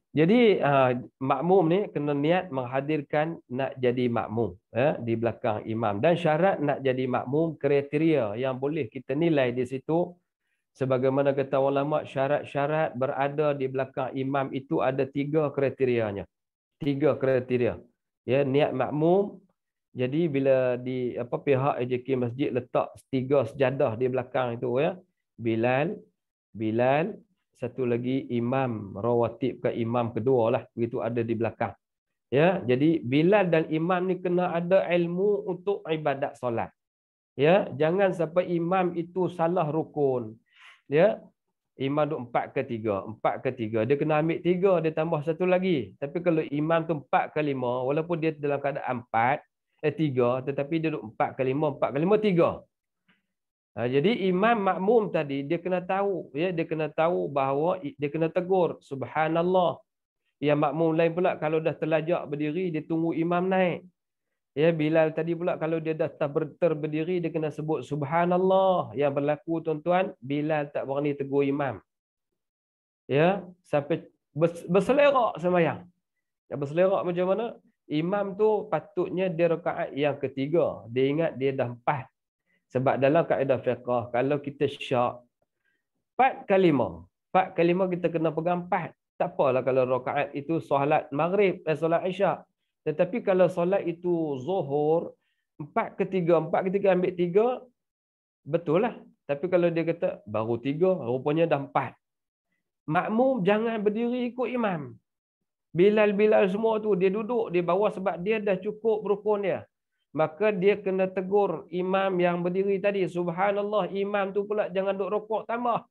Jadi ah, makmum ni kena niat menghadirkan nak jadi makmum eh, di belakang imam. Dan syarat nak jadi makmum, kriteria yang boleh kita nilai di situ sebagaimana kata ulama syarat-syarat berada di belakang imam itu ada tiga kriterianya. Tiga kriteria. Ya, niat makmum. Jadi bila di apa pihak AJK masjid letak tiga sejadah di belakang itu ya. Bilal, Bilal, satu lagi imam, rawatib ke imam kedua lah, begitu ada di belakang. Ya, jadi Bilal dan imam ni kena ada ilmu untuk ibadat solat. Ya, jangan sampai imam itu salah rukun. Ya, imam tu empat ke tiga, empat ke tiga. Dia kena ambil tiga, dia tambah satu lagi. Tapi kalau imam tu empat ke lima, walaupun dia dalam keadaan empat, eh tiga, tetapi dia duduk empat ke lima, empat ke lima, tiga. Ha, jadi imam makmum tadi dia kena tahu ya dia kena tahu bahawa dia kena tegur subhanallah. Ya makmum lain pula kalau dah terlajak berdiri dia tunggu imam naik. Ya Bilal tadi pula kalau dia dah terberter berdiri dia kena sebut subhanallah. Yang berlaku tuan-tuan Bilal tak berani tegur imam. Ya sampai berselerak sembahyang. Ya berselerak macam mana? Imam tu patutnya dia rakaat yang ketiga. Dia ingat dia dah empat. Sebab dalam kaedah fiqah, kalau kita syak, empat kalimah. Empat kalimah kita kena pegang empat. Tak apalah kalau rakaat itu solat maghrib, eh, solat isyak. Tetapi kalau solat itu zuhur, empat ketiga, empat ketiga ambil tiga, betul lah. Tapi kalau dia kata baru tiga, rupanya dah empat. Makmum jangan berdiri ikut imam. Bilal-bilal semua tu dia duduk di bawah sebab dia dah cukup rukun dia maka dia kena tegur imam yang berdiri tadi subhanallah imam tu pula jangan duduk rokok tambah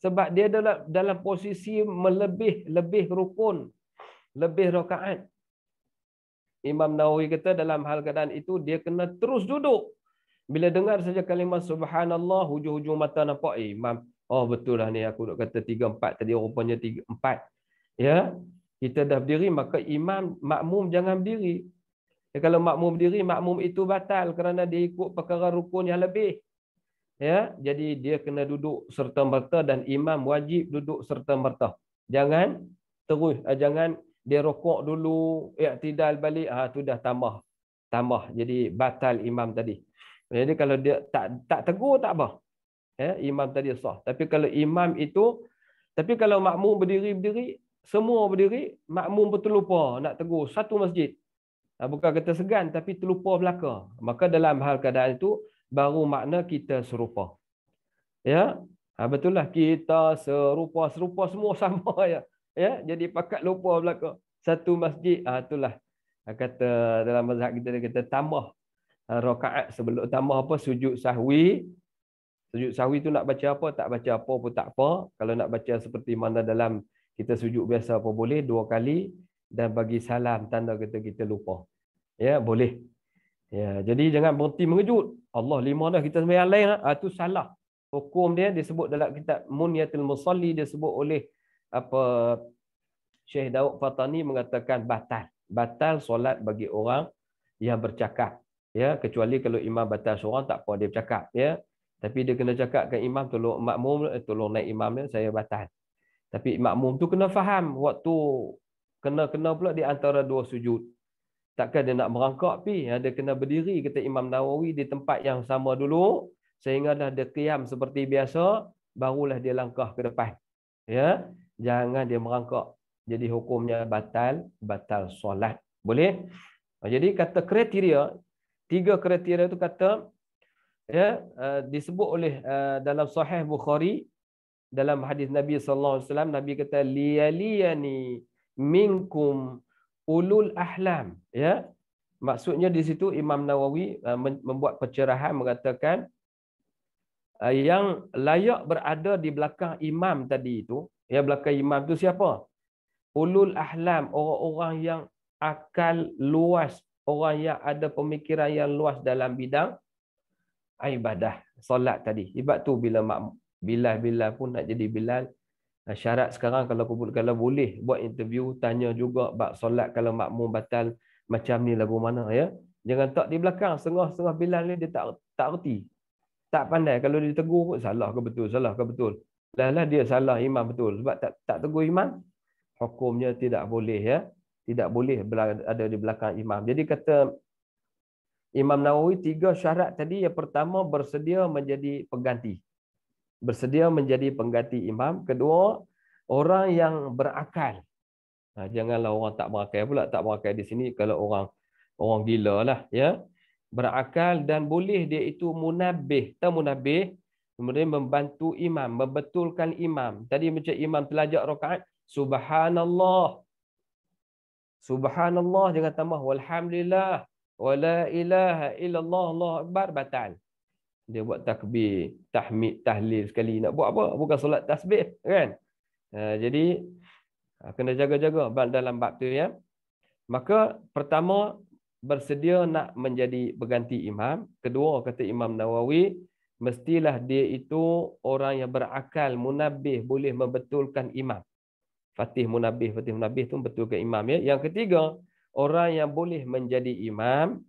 sebab dia dalam dalam posisi melebih-lebih rukun lebih rakaat imam nawawi kata dalam hal keadaan itu dia kena terus duduk bila dengar saja kalimah subhanallah hujung-hujung mata nampak eh, imam oh betul lah ni aku nak kata tiga empat tadi rupanya tiga empat. ya kita dah berdiri maka imam makmum jangan berdiri Ya, kalau makmum berdiri, makmum itu batal kerana dia ikut perkara rukun yang lebih. Ya, jadi dia kena duduk serta merta dan imam wajib duduk serta merta. Jangan terus, ah, jangan dia rokok dulu, iktidal ya, balik, ah ha, tu dah tambah. Tambah jadi batal imam tadi. Jadi kalau dia tak tak tegur tak apa. Ya, imam tadi sah. Tapi kalau imam itu tapi kalau makmum berdiri-berdiri, semua berdiri, makmum betul lupa nak tegur satu masjid. Ah, bukan kata segan tapi terlupa belaka maka dalam hal keadaan itu baru makna kita serupa ya ha, betul lah kita serupa serupa semua sama ya ya jadi pakat lupa belaka satu masjid ah ha, itulah ah, kata dalam mazhab kita dia kata tambah ha, rakaat sebelum tambah apa sujud sahwi sujud sahwi tu nak baca apa tak baca apa pun tak apa kalau nak baca seperti mana dalam kita sujud biasa apa boleh dua kali dan bagi salam tanda kita kita lupa. Ya, boleh. Ya, jadi jangan berhenti mengejut. Allah lima dah kita sembahyang lain ah tu salah. Hukum dia disebut dalam kitab Munyatul Musalli disebut oleh apa Syekh Daud Fatani mengatakan batal. Batal solat bagi orang yang bercakap. Ya, kecuali kalau imam batal seorang tak apa dia bercakap, ya. Tapi dia kena cakap ke imam tolong makmum eh, tolong naik imam dia saya batal. Tapi makmum tu kena faham waktu kena-kena pula di antara dua sujud. Takkan dia nak merangkak pi, ada ha, kena berdiri kata Imam Nawawi di tempat yang sama dulu sehingga dah dia qiyam seperti biasa barulah dia langkah ke depan. Ya. Jangan dia merangkak. Jadi hukumnya batal, batal solat. Boleh? Ha, jadi kata kriteria, tiga kriteria itu kata ya uh, disebut oleh uh, dalam sahih Bukhari dalam hadis Nabi sallallahu alaihi wasallam Nabi kata liyaliyani minkum ulul ahlam ya maksudnya di situ Imam Nawawi uh, membuat pencerahan mengatakan uh, yang layak berada di belakang imam tadi itu ya belakang imam tu siapa ulul ahlam orang-orang yang akal luas orang yang ada pemikiran yang luas dalam bidang ibadah solat tadi sebab tu bila bila-bila pun nak jadi bilal syarat sekarang kalau kubut kalau boleh buat interview tanya juga bab solat kalau makmum batal macam ni lagu mana ya jangan tak di belakang setengah-setengah bilal ni dia tak tak reti tak pandai kalau dia tegur pun salah ke betul salah ke betul lah lah dia salah imam betul sebab tak tak tegur imam hukumnya tidak boleh ya tidak boleh ada di belakang imam jadi kata Imam Nawawi tiga syarat tadi yang pertama bersedia menjadi pengganti bersedia menjadi pengganti imam. Kedua, orang yang berakal. Ha, janganlah orang tak berakal pula. Tak berakal di sini kalau orang orang gila lah. Ya. Berakal dan boleh dia itu munabih. Tak munabih. Kemudian membantu imam. Membetulkan imam. Tadi macam imam telajak rakaat. Subhanallah. Subhanallah. Jangan tambah. Walhamdulillah. Wala ilaha illallah. Allah Akbar. Batal dia buat takbir, tahmid, tahlil sekali nak buat apa? Bukan solat tasbih kan? Ha, jadi ha, kena jaga-jaga dalam bab tu ya. Maka pertama bersedia nak menjadi berganti imam, kedua kata Imam Nawawi mestilah dia itu orang yang berakal munabih boleh membetulkan imam. Fatih munabih, Fatih munabih tu betulkan imam ya. Yang ketiga, orang yang boleh menjadi imam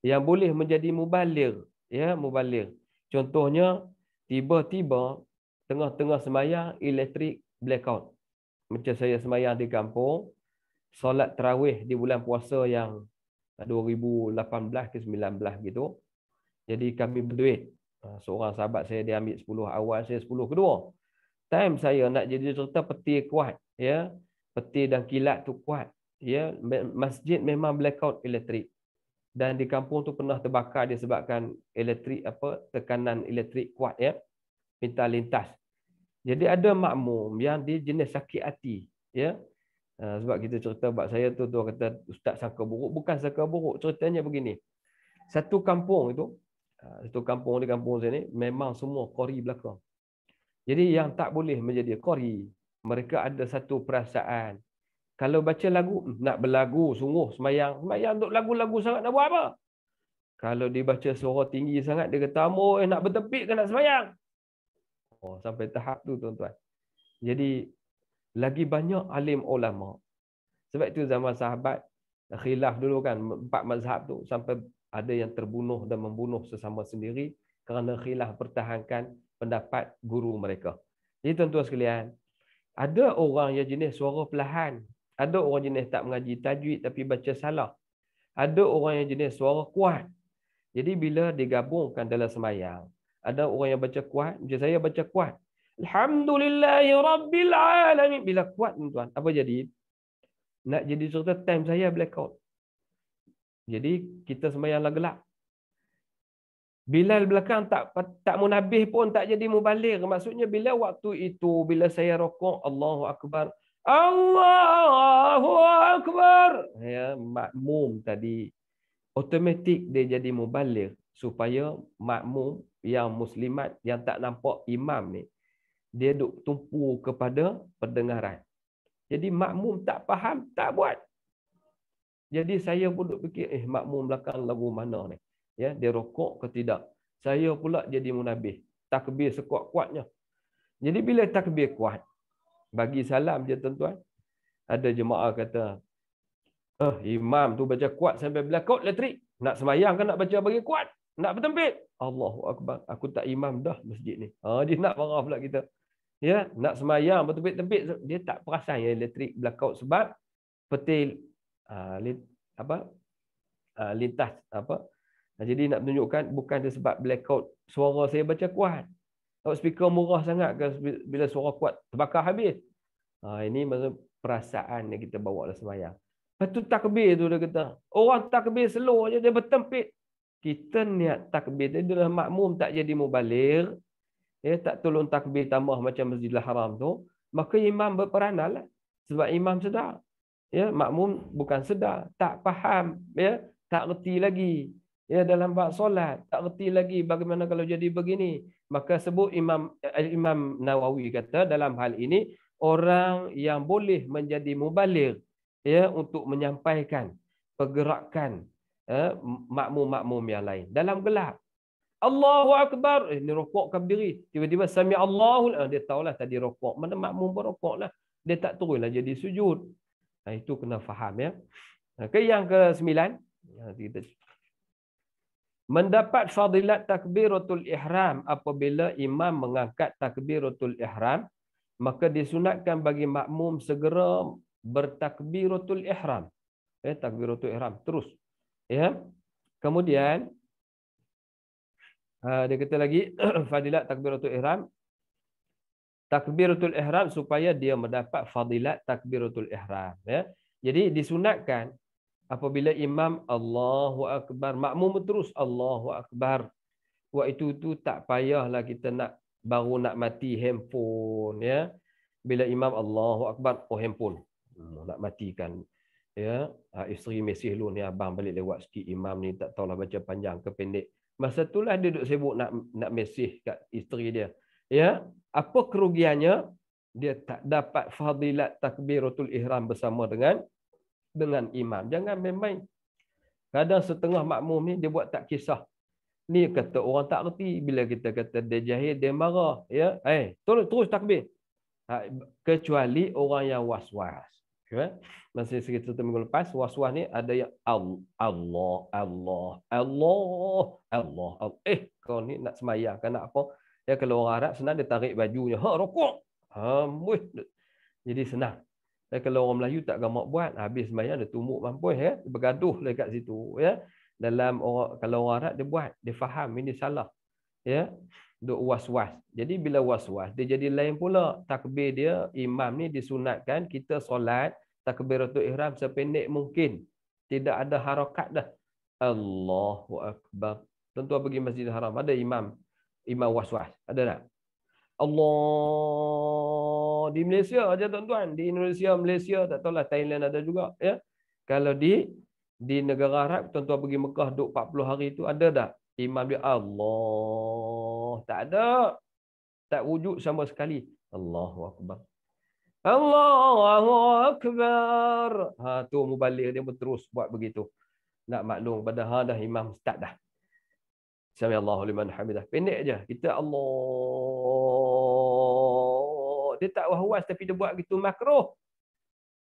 yang boleh menjadi mubalir ya mubalir contohnya tiba-tiba tengah-tengah sembahyang elektrik blackout macam saya sembahyang di kampung solat tarawih di bulan puasa yang 2018 ke 19 gitu jadi kami berduit ha, seorang sahabat saya dia ambil 10 awal saya 10 kedua time saya nak jadi cerita peti kuat ya peti dan kilat tu kuat ya masjid memang blackout elektrik dan di kampung tu pernah terbakar dia sebabkan elektrik apa tekanan elektrik kuat ya pintar lintas. Jadi ada makmum yang dia jenis sakit hati ya. Ha, sebab kita cerita bab saya tu tu kata ustaz sangka buruk bukan sangka buruk ceritanya begini. Satu kampung itu ha, satu kampung di kampung sini memang semua kori belakang. Jadi yang tak boleh menjadi kori mereka ada satu perasaan kalau baca lagu, hmm, nak berlagu sungguh semayang. Semayang untuk lagu-lagu sangat nak buat apa? Kalau dibaca suara tinggi sangat, dia kata, eh, nak bertepik ke nak semayang? Oh, sampai tahap tu tuan-tuan. Jadi, lagi banyak alim ulama. Sebab itu zaman sahabat, khilaf dulu kan, empat mazhab tu, sampai ada yang terbunuh dan membunuh sesama sendiri kerana khilaf pertahankan pendapat guru mereka. Jadi tuan-tuan sekalian, ada orang yang jenis suara perlahan. Ada orang jenis tak mengaji tajwid tapi baca salah. Ada orang yang jenis suara kuat. Jadi bila digabungkan dalam sembahyang, ada orang yang baca kuat, macam saya baca kuat. Alhamdulillahi rabbil alamin. Bila kuat tuan, apa jadi? Nak jadi cerita time saya blackout. Jadi kita sembahyanglah gelap. Bila belakang tak tak munabih pun tak jadi mubalir. Maksudnya bila waktu itu, bila saya rokok, Allahu Akbar, Allahu Akbar. Ya, makmum tadi. otomatik dia jadi mubalir. Supaya makmum yang muslimat yang tak nampak imam ni. Dia duk tumpu kepada pendengaran. Jadi makmum tak faham, tak buat. Jadi saya pun duk fikir, eh makmum belakang lagu mana ni? Ya, dia rokok ke tidak? Saya pula jadi munabih. Takbir sekuat-kuatnya. Jadi bila takbir kuat, bagi salam je tuan-tuan. Ada jemaah kata, oh, imam tu baca kuat sampai blackout elektrik. Nak semayang ke kan nak baca bagi kuat? Nak bertempit? Allahu Akbar. Aku tak imam dah masjid ni. Ha, dia nak marah pula kita. Ya, nak semayang bertempit-tempit. Dia tak perasan yang elektrik blackout sebab peti uh, ha, apa uh, lintas apa jadi nak tunjukkan bukan disebab blackout suara saya baca kuat kalau Loudspeaker murah sangat ke bila suara kuat terbakar habis. Ha, ini maksud perasaan yang kita bawa dalam sembahyang. Betul tu takbir tu dia kata. Orang takbir slow je dia bertempit. Kita niat takbir. Dia dalam makmum tak jadi mubalir. Ya, tak tolong takbir tambah macam masjidil haram tu. Maka imam berperanan lah. Sebab imam sedar. Ya, makmum bukan sedar. Tak faham. Ya, tak reti lagi. Ya, dalam bab solat. Tak reti lagi bagaimana kalau jadi begini maka sebut Imam eh, Imam Nawawi kata dalam hal ini orang yang boleh menjadi mubalir ya untuk menyampaikan pergerakan ya, makmum-makmum yang lain dalam gelap Allahu akbar eh, ni rokok ke berdiri tiba-tiba sami Allahu eh, dia tahulah tadi rokok mana makmum berokoklah dia tak turunlah jadi sujud nah, itu kena faham ya okay, yang ke-9 kita mendapat fadilat takbiratul ihram apabila imam mengangkat takbiratul ihram maka disunatkan bagi makmum segera bertakbiratul ihram eh takbiratul ihram terus ya kemudian ah, dia kata lagi fadilat takbiratul ihram takbiratul ihram supaya dia mendapat fadilat takbiratul ihram ya jadi disunatkan apabila imam Allahu akbar makmum terus Allahu akbar waktu itu tak payahlah kita nak baru nak mati handphone ya bila imam Allahu akbar oh handphone hmm. nak matikan ya ha, isteri mesih lu ni abang balik lewat sikit imam ni tak tahulah baca panjang ke pendek masa itulah dia duduk sibuk nak nak mesih kat isteri dia ya apa kerugiannya dia tak dapat fadilat takbiratul ihram bersama dengan dengan imam. Jangan main-main. Kadang setengah makmum ni dia buat tak kisah. Ni kata orang tak reti bila kita kata dia jahil, dia marah. Ya? Eh, terus, terus takbir. Ha, kecuali orang yang waswas was ya. Okay. Masa sekitar tu minggu lepas, was ni ada yang Allah, Allah, Allah, Allah, Allah. Eh, kau ni nak semayah kan nak apa? Ya, kalau orang Arab senang dia tarik bajunya. Ha, rokok. Ha, Jadi senang. Dan kalau orang Melayu tak gamak buat, habis sembahyang dia tumbuk mampus ya, bergaduh lah kat situ ya. Dalam orang kalau orang Arab dia buat, dia faham ini salah. Ya. Duk waswas. Jadi bila waswas, dia jadi lain pula takbir dia, imam ni disunatkan kita solat takbiratul ihram sependek mungkin. Tidak ada harakat dah. Allahu akbar. Tentu pergi Masjidil Haram ada imam imam waswas was Ada tak? Allah di Malaysia aja tuan-tuan di Indonesia Malaysia tak tahu lah, Thailand ada juga ya kalau di di negara Arab tuan-tuan pergi Mekah duk 40 hari itu ada dah imam dia Allah tak ada tak wujud sama sekali Allahu akbar Allahu akbar ha tu mubalik dia pun terus buat begitu nak maklum padahal dah imam start dah Bismillahirrahmanirrahim. Pendek aja. Kita Allah dia tak was-was tapi dia buat gitu makruh.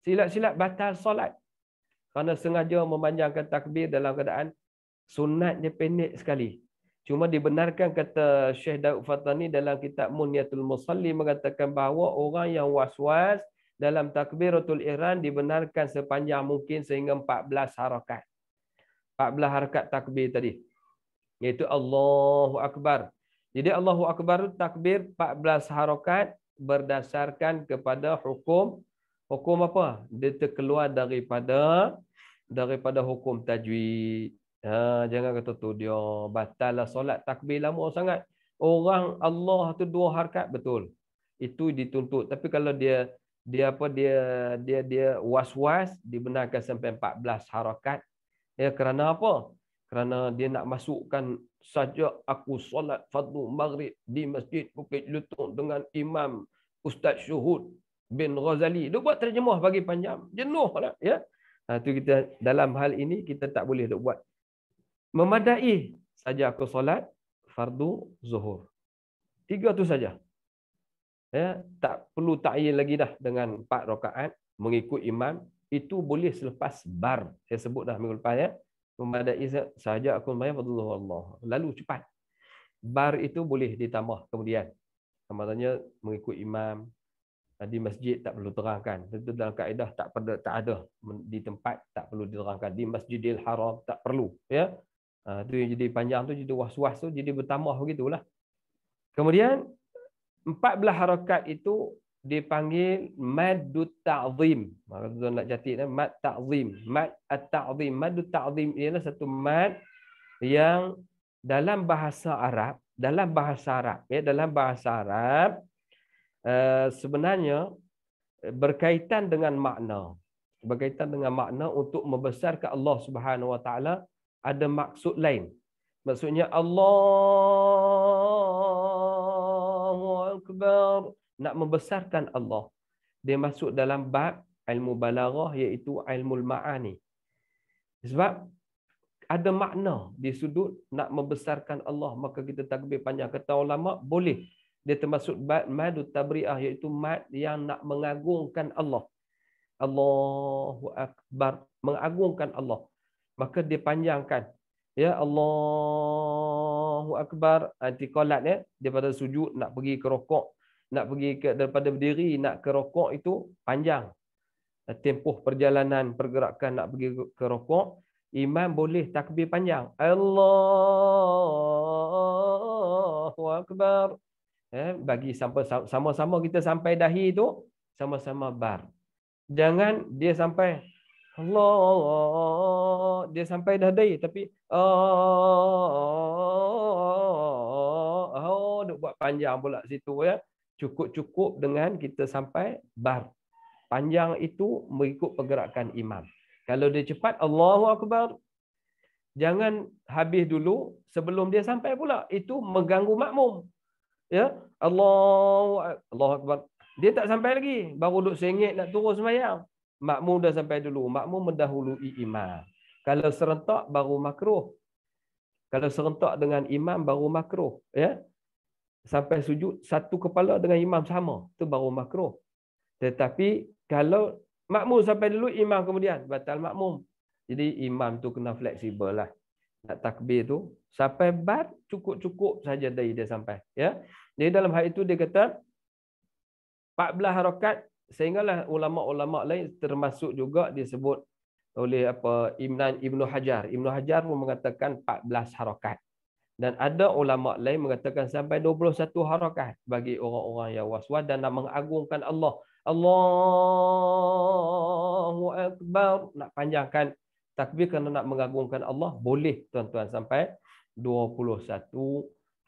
Silap-silap batal solat. Kerana sengaja memanjangkan takbir dalam keadaan sunatnya pendek sekali. Cuma dibenarkan kata Syekh Daud Fatani dalam kitab Munyatul Musalli mengatakan bahawa orang yang was-was dalam takbiratul ihram dibenarkan sepanjang mungkin sehingga 14 harakat. 14 harakat takbir tadi. Iaitu Allahu Akbar. Jadi Allahu Akbar takbir 14 harakat berdasarkan kepada hukum hukum apa dia terkeluar daripada daripada hukum tajwid ha, jangan kata tu dia batal lah solat takbir lama sangat orang Allah tu dua harkat betul itu dituntut tapi kalau dia dia apa dia dia dia was-was dibenarkan sampai 14 harakat ya kerana apa kerana dia nak masukkan saja aku solat fardu maghrib di masjid Bukit Lutung dengan imam Ustaz Syuhud bin Ghazali. Dia buat terjemah bagi panjang. Jenuh lah. Ya? Ha, tu kita, dalam hal ini kita tak boleh duk buat. Memadai saja aku solat fardu zuhur. Tiga tu saja. Ya? Tak perlu ta'in lagi dah dengan empat rokaat mengikut imam. Itu boleh selepas bar. Saya sebut dah minggu lepas ya memadat izat sahaja aku mayam fadlullah Allah. Lalu cepat. Bar itu boleh ditambah kemudian. Namanya mengikut imam ah, di masjid tak perlu terangkan. Itu dalam kaedah tak perlu tak ada di tempat tak perlu diterangkan. Di Masjidil Haram tak perlu, ya. itu ah, yang jadi panjang tu jadi was-was tu jadi bertambah begitulah. Kemudian 14 harakat itu dipanggil maddu ta'zim. Maka tu nak catat eh mad ta'zim. Mad at-ta'zim. Maddu ta'zim ialah satu mad yang dalam bahasa Arab, dalam bahasa Arab ya, dalam bahasa Arab eh, sebenarnya berkaitan dengan makna. Berkaitan dengan makna untuk membesarkan Allah Subhanahu Wa Taala ada maksud lain. Maksudnya Allah Allahu Akbar nak membesarkan Allah dia masuk dalam bab ilmu balaghah iaitu ilmu maani sebab ada makna di sudut nak membesarkan Allah maka kita takbir panjang kata ulama boleh dia termasuk bab madu tabriah iaitu mad yang nak mengagungkan Allah Allahu akbar mengagungkan Allah maka dia panjangkan ya Allahu akbar anti qolat ya daripada sujud nak pergi ke rokok nak pergi ke daripada berdiri nak ke rokok itu panjang tempoh perjalanan pergerakan nak pergi ke rokok imam boleh takbir panjang Allahu akbar eh bagi sampai sama-sama kita sampai dahi itu sama-sama bar jangan dia sampai Allah dia sampai dah dahi tapi oh, oh, oh, oh, oh, oh, oh, oh, oh, oh buat panjang pula situ ya cukup-cukup dengan kita sampai bar. Panjang itu mengikut pergerakan imam. Kalau dia cepat, Allahu Akbar. Jangan habis dulu sebelum dia sampai pula. Itu mengganggu makmum. Ya, Allahu Allahu Akbar. Dia tak sampai lagi. Baru duduk sengit nak turun semayang. Makmum dah sampai dulu. Makmum mendahului imam. Kalau serentak baru makruh. Kalau serentak dengan imam baru makruh. Ya, sampai sujud satu kepala dengan imam sama itu baru makruh tetapi kalau makmum sampai dulu imam kemudian batal makmum jadi imam tu kena fleksibel lah nak takbir tu sampai bat cukup-cukup saja dari dia sampai ya jadi dalam hal itu dia kata 14 harakat sehinggalah ulama-ulama lain termasuk juga disebut oleh apa Ibn Ibnu Hajar Ibnu Hajar pun mengatakan 14 harakat dan ada ulama lain mengatakan sampai 21 harakah bagi orang-orang yang waswas dan nak mengagungkan Allah. Allahu Akbar. Nak panjangkan takbir kerana nak mengagungkan Allah. Boleh tuan-tuan sampai 21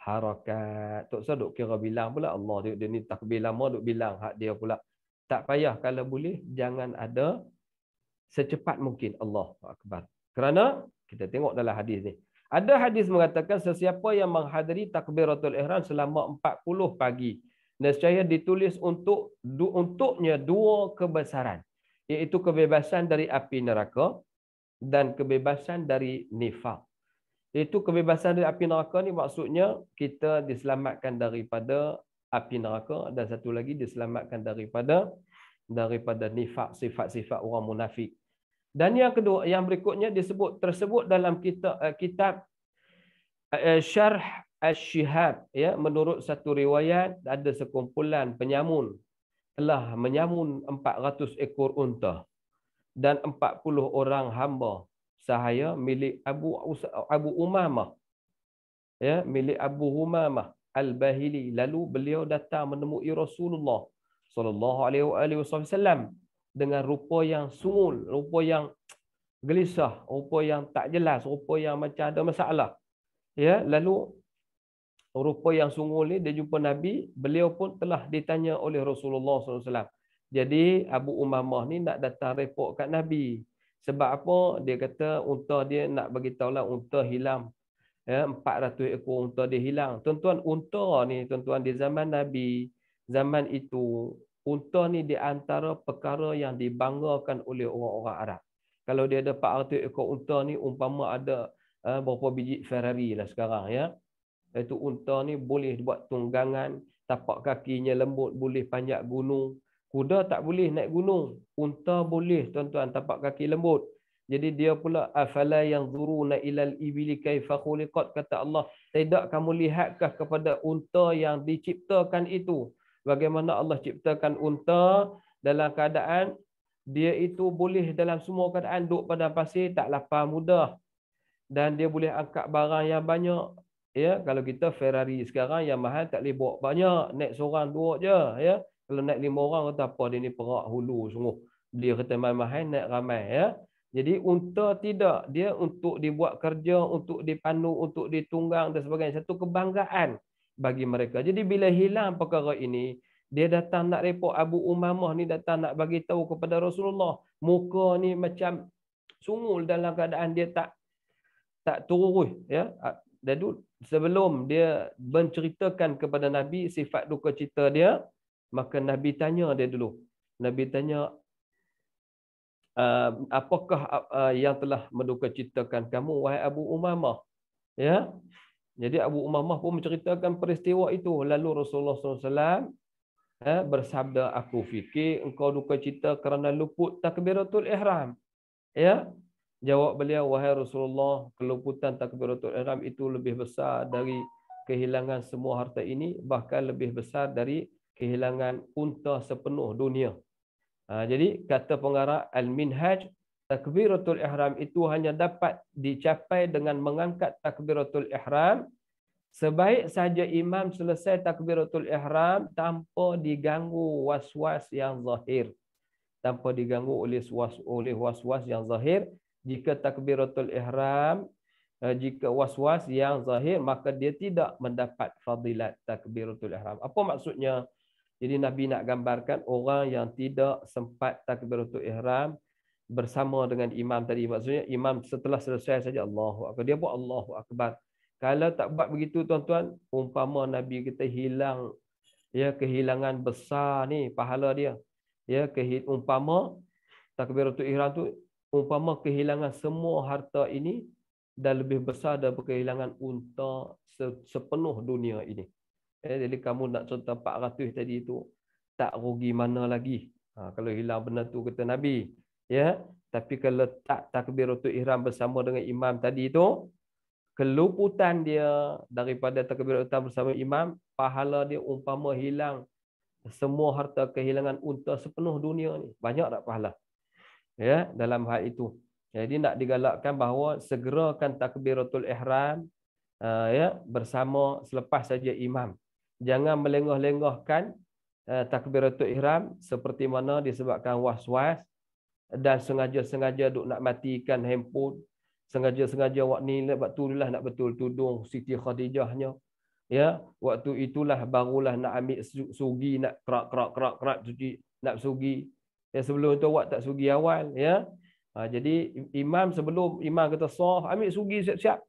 harakat. Tok Sa duk kira bilang pula Allah dia, dia ni takbir lama duk bilang hak dia pula. Tak payah kalau boleh jangan ada secepat mungkin Allah Akbar. Kerana kita tengok dalam hadis ni. Ada hadis mengatakan sesiapa yang menghadiri takbiratul ihram selama 40 pagi nescaya ditulis untuk untuknya dua kebesaran iaitu kebebasan dari api neraka dan kebebasan dari nifak. Itu kebebasan dari api neraka ni maksudnya kita diselamatkan daripada api neraka dan satu lagi diselamatkan daripada daripada nifak sifat-sifat orang munafik. Dan yang kedua, yang berikutnya disebut tersebut dalam eh, kitab, kitab eh, Syarh Al-Shihab. Ya, menurut satu riwayat, ada sekumpulan penyamun telah menyamun 400 ekor unta dan 40 orang hamba sahaya milik Abu Abu Umamah. Ya, milik Abu Umamah Al-Bahili. Lalu beliau datang menemui Rasulullah sallallahu alaihi wasallam dengan rupa yang sungul, rupa yang gelisah, rupa yang tak jelas, rupa yang macam ada masalah. Ya, lalu rupa yang sungul ni dia jumpa Nabi, beliau pun telah ditanya oleh Rasulullah SAW. Jadi Abu Umamah ni nak datang report kat Nabi. Sebab apa? Dia kata unta dia nak bagi lah unta hilang. Ya, 400 ekor unta dia hilang. Tuan-tuan, unta ni tuan-tuan di zaman Nabi, zaman itu Unta ni di antara perkara yang dibanggakan oleh orang-orang Arab. Kalau dia ada 400 ekor unta ni, umpama ada uh, berapa biji Ferrari lah sekarang ya. Itu unta ni boleh buat tunggangan, tapak kakinya lembut, boleh panjat gunung. Kuda tak boleh naik gunung. Unta boleh tuan-tuan, tapak kaki lembut. Jadi dia pula afala yang zuru na ilal ibili kaifa khuliqat kata Allah tidak kamu lihatkah kepada unta yang diciptakan itu bagaimana Allah ciptakan unta dalam keadaan dia itu boleh dalam semua keadaan duduk pada pasir tak lapar mudah dan dia boleh angkat barang yang banyak ya kalau kita Ferrari sekarang yang mahal tak boleh bawa banyak naik seorang dua je ya kalau naik lima orang kata apa dia ni perak hulu sungguh beli kereta mahal-mahal naik ramai ya jadi unta tidak dia untuk dibuat kerja untuk dipandu untuk ditunggang dan sebagainya satu kebanggaan bagi mereka. Jadi bila hilang perkara ini, dia datang nak repot Abu Umamah ni datang nak bagi tahu kepada Rasulullah, muka ni macam sungul dalam keadaan dia tak tak terurus ya. Dadu sebelum dia menceritakan kepada Nabi sifat duka cita dia, maka Nabi tanya dia dulu. Nabi tanya ah, apakah ah, yang telah mendukacitakan kamu wahai Abu Umamah? Ya. Jadi Abu Umamah pun menceritakan peristiwa itu. Lalu Rasulullah SAW ha, bersabda, aku fikir engkau duka cita kerana luput takbiratul ihram. Ya, Jawab beliau, wahai Rasulullah, keluputan takbiratul ihram itu lebih besar dari kehilangan semua harta ini, bahkan lebih besar dari kehilangan unta sepenuh dunia. Ha, jadi kata pengarah Al-Minhaj, takbiratul ihram itu hanya dapat dicapai dengan mengangkat takbiratul ihram sebaik saja imam selesai takbiratul ihram tanpa diganggu was-was yang zahir tanpa diganggu oleh was oleh was-was yang zahir jika takbiratul ihram eh, jika was-was yang zahir maka dia tidak mendapat fadilat takbiratul ihram apa maksudnya jadi Nabi nak gambarkan orang yang tidak sempat takbiratul ihram bersama dengan imam tadi maksudnya imam setelah selesai saja Allahu akbar dia buat Allahu akbar kalau tak buat begitu tuan-tuan umpama nabi kita hilang ya kehilangan besar ni pahala dia ya kehil umpama takbiratul ihram tu umpama kehilangan semua harta ini dan lebih besar daripada kehilangan unta sepenuh dunia ini ya, jadi kamu nak contoh 400 tadi itu tak rugi mana lagi ha, kalau hilang benda tu kata nabi ya tapi kalau tak takbiratul ihram bersama dengan imam tadi itu keluputan dia daripada takbiratul ihram bersama imam pahala dia umpama hilang semua harta kehilangan unta sepenuh dunia ni banyak tak pahala ya dalam hal itu jadi nak digalakkan bahawa segerakan takbiratul ihram eh, ya bersama selepas saja imam jangan melengah-lengahkan eh, takbiratul ihram seperti mana disebabkan was-was dan sengaja-sengaja duk nak matikan handphone sengaja-sengaja lah, waktu ni waktu itulah nak betul tudung Siti Khadijahnya ya waktu itulah barulah nak ambil sugi nak kerak kerak kerak kerak cuci nak sugi ya sebelum tu awak tak sugi awal ya ha, jadi imam sebelum imam kata sah ambil sugi siap-siap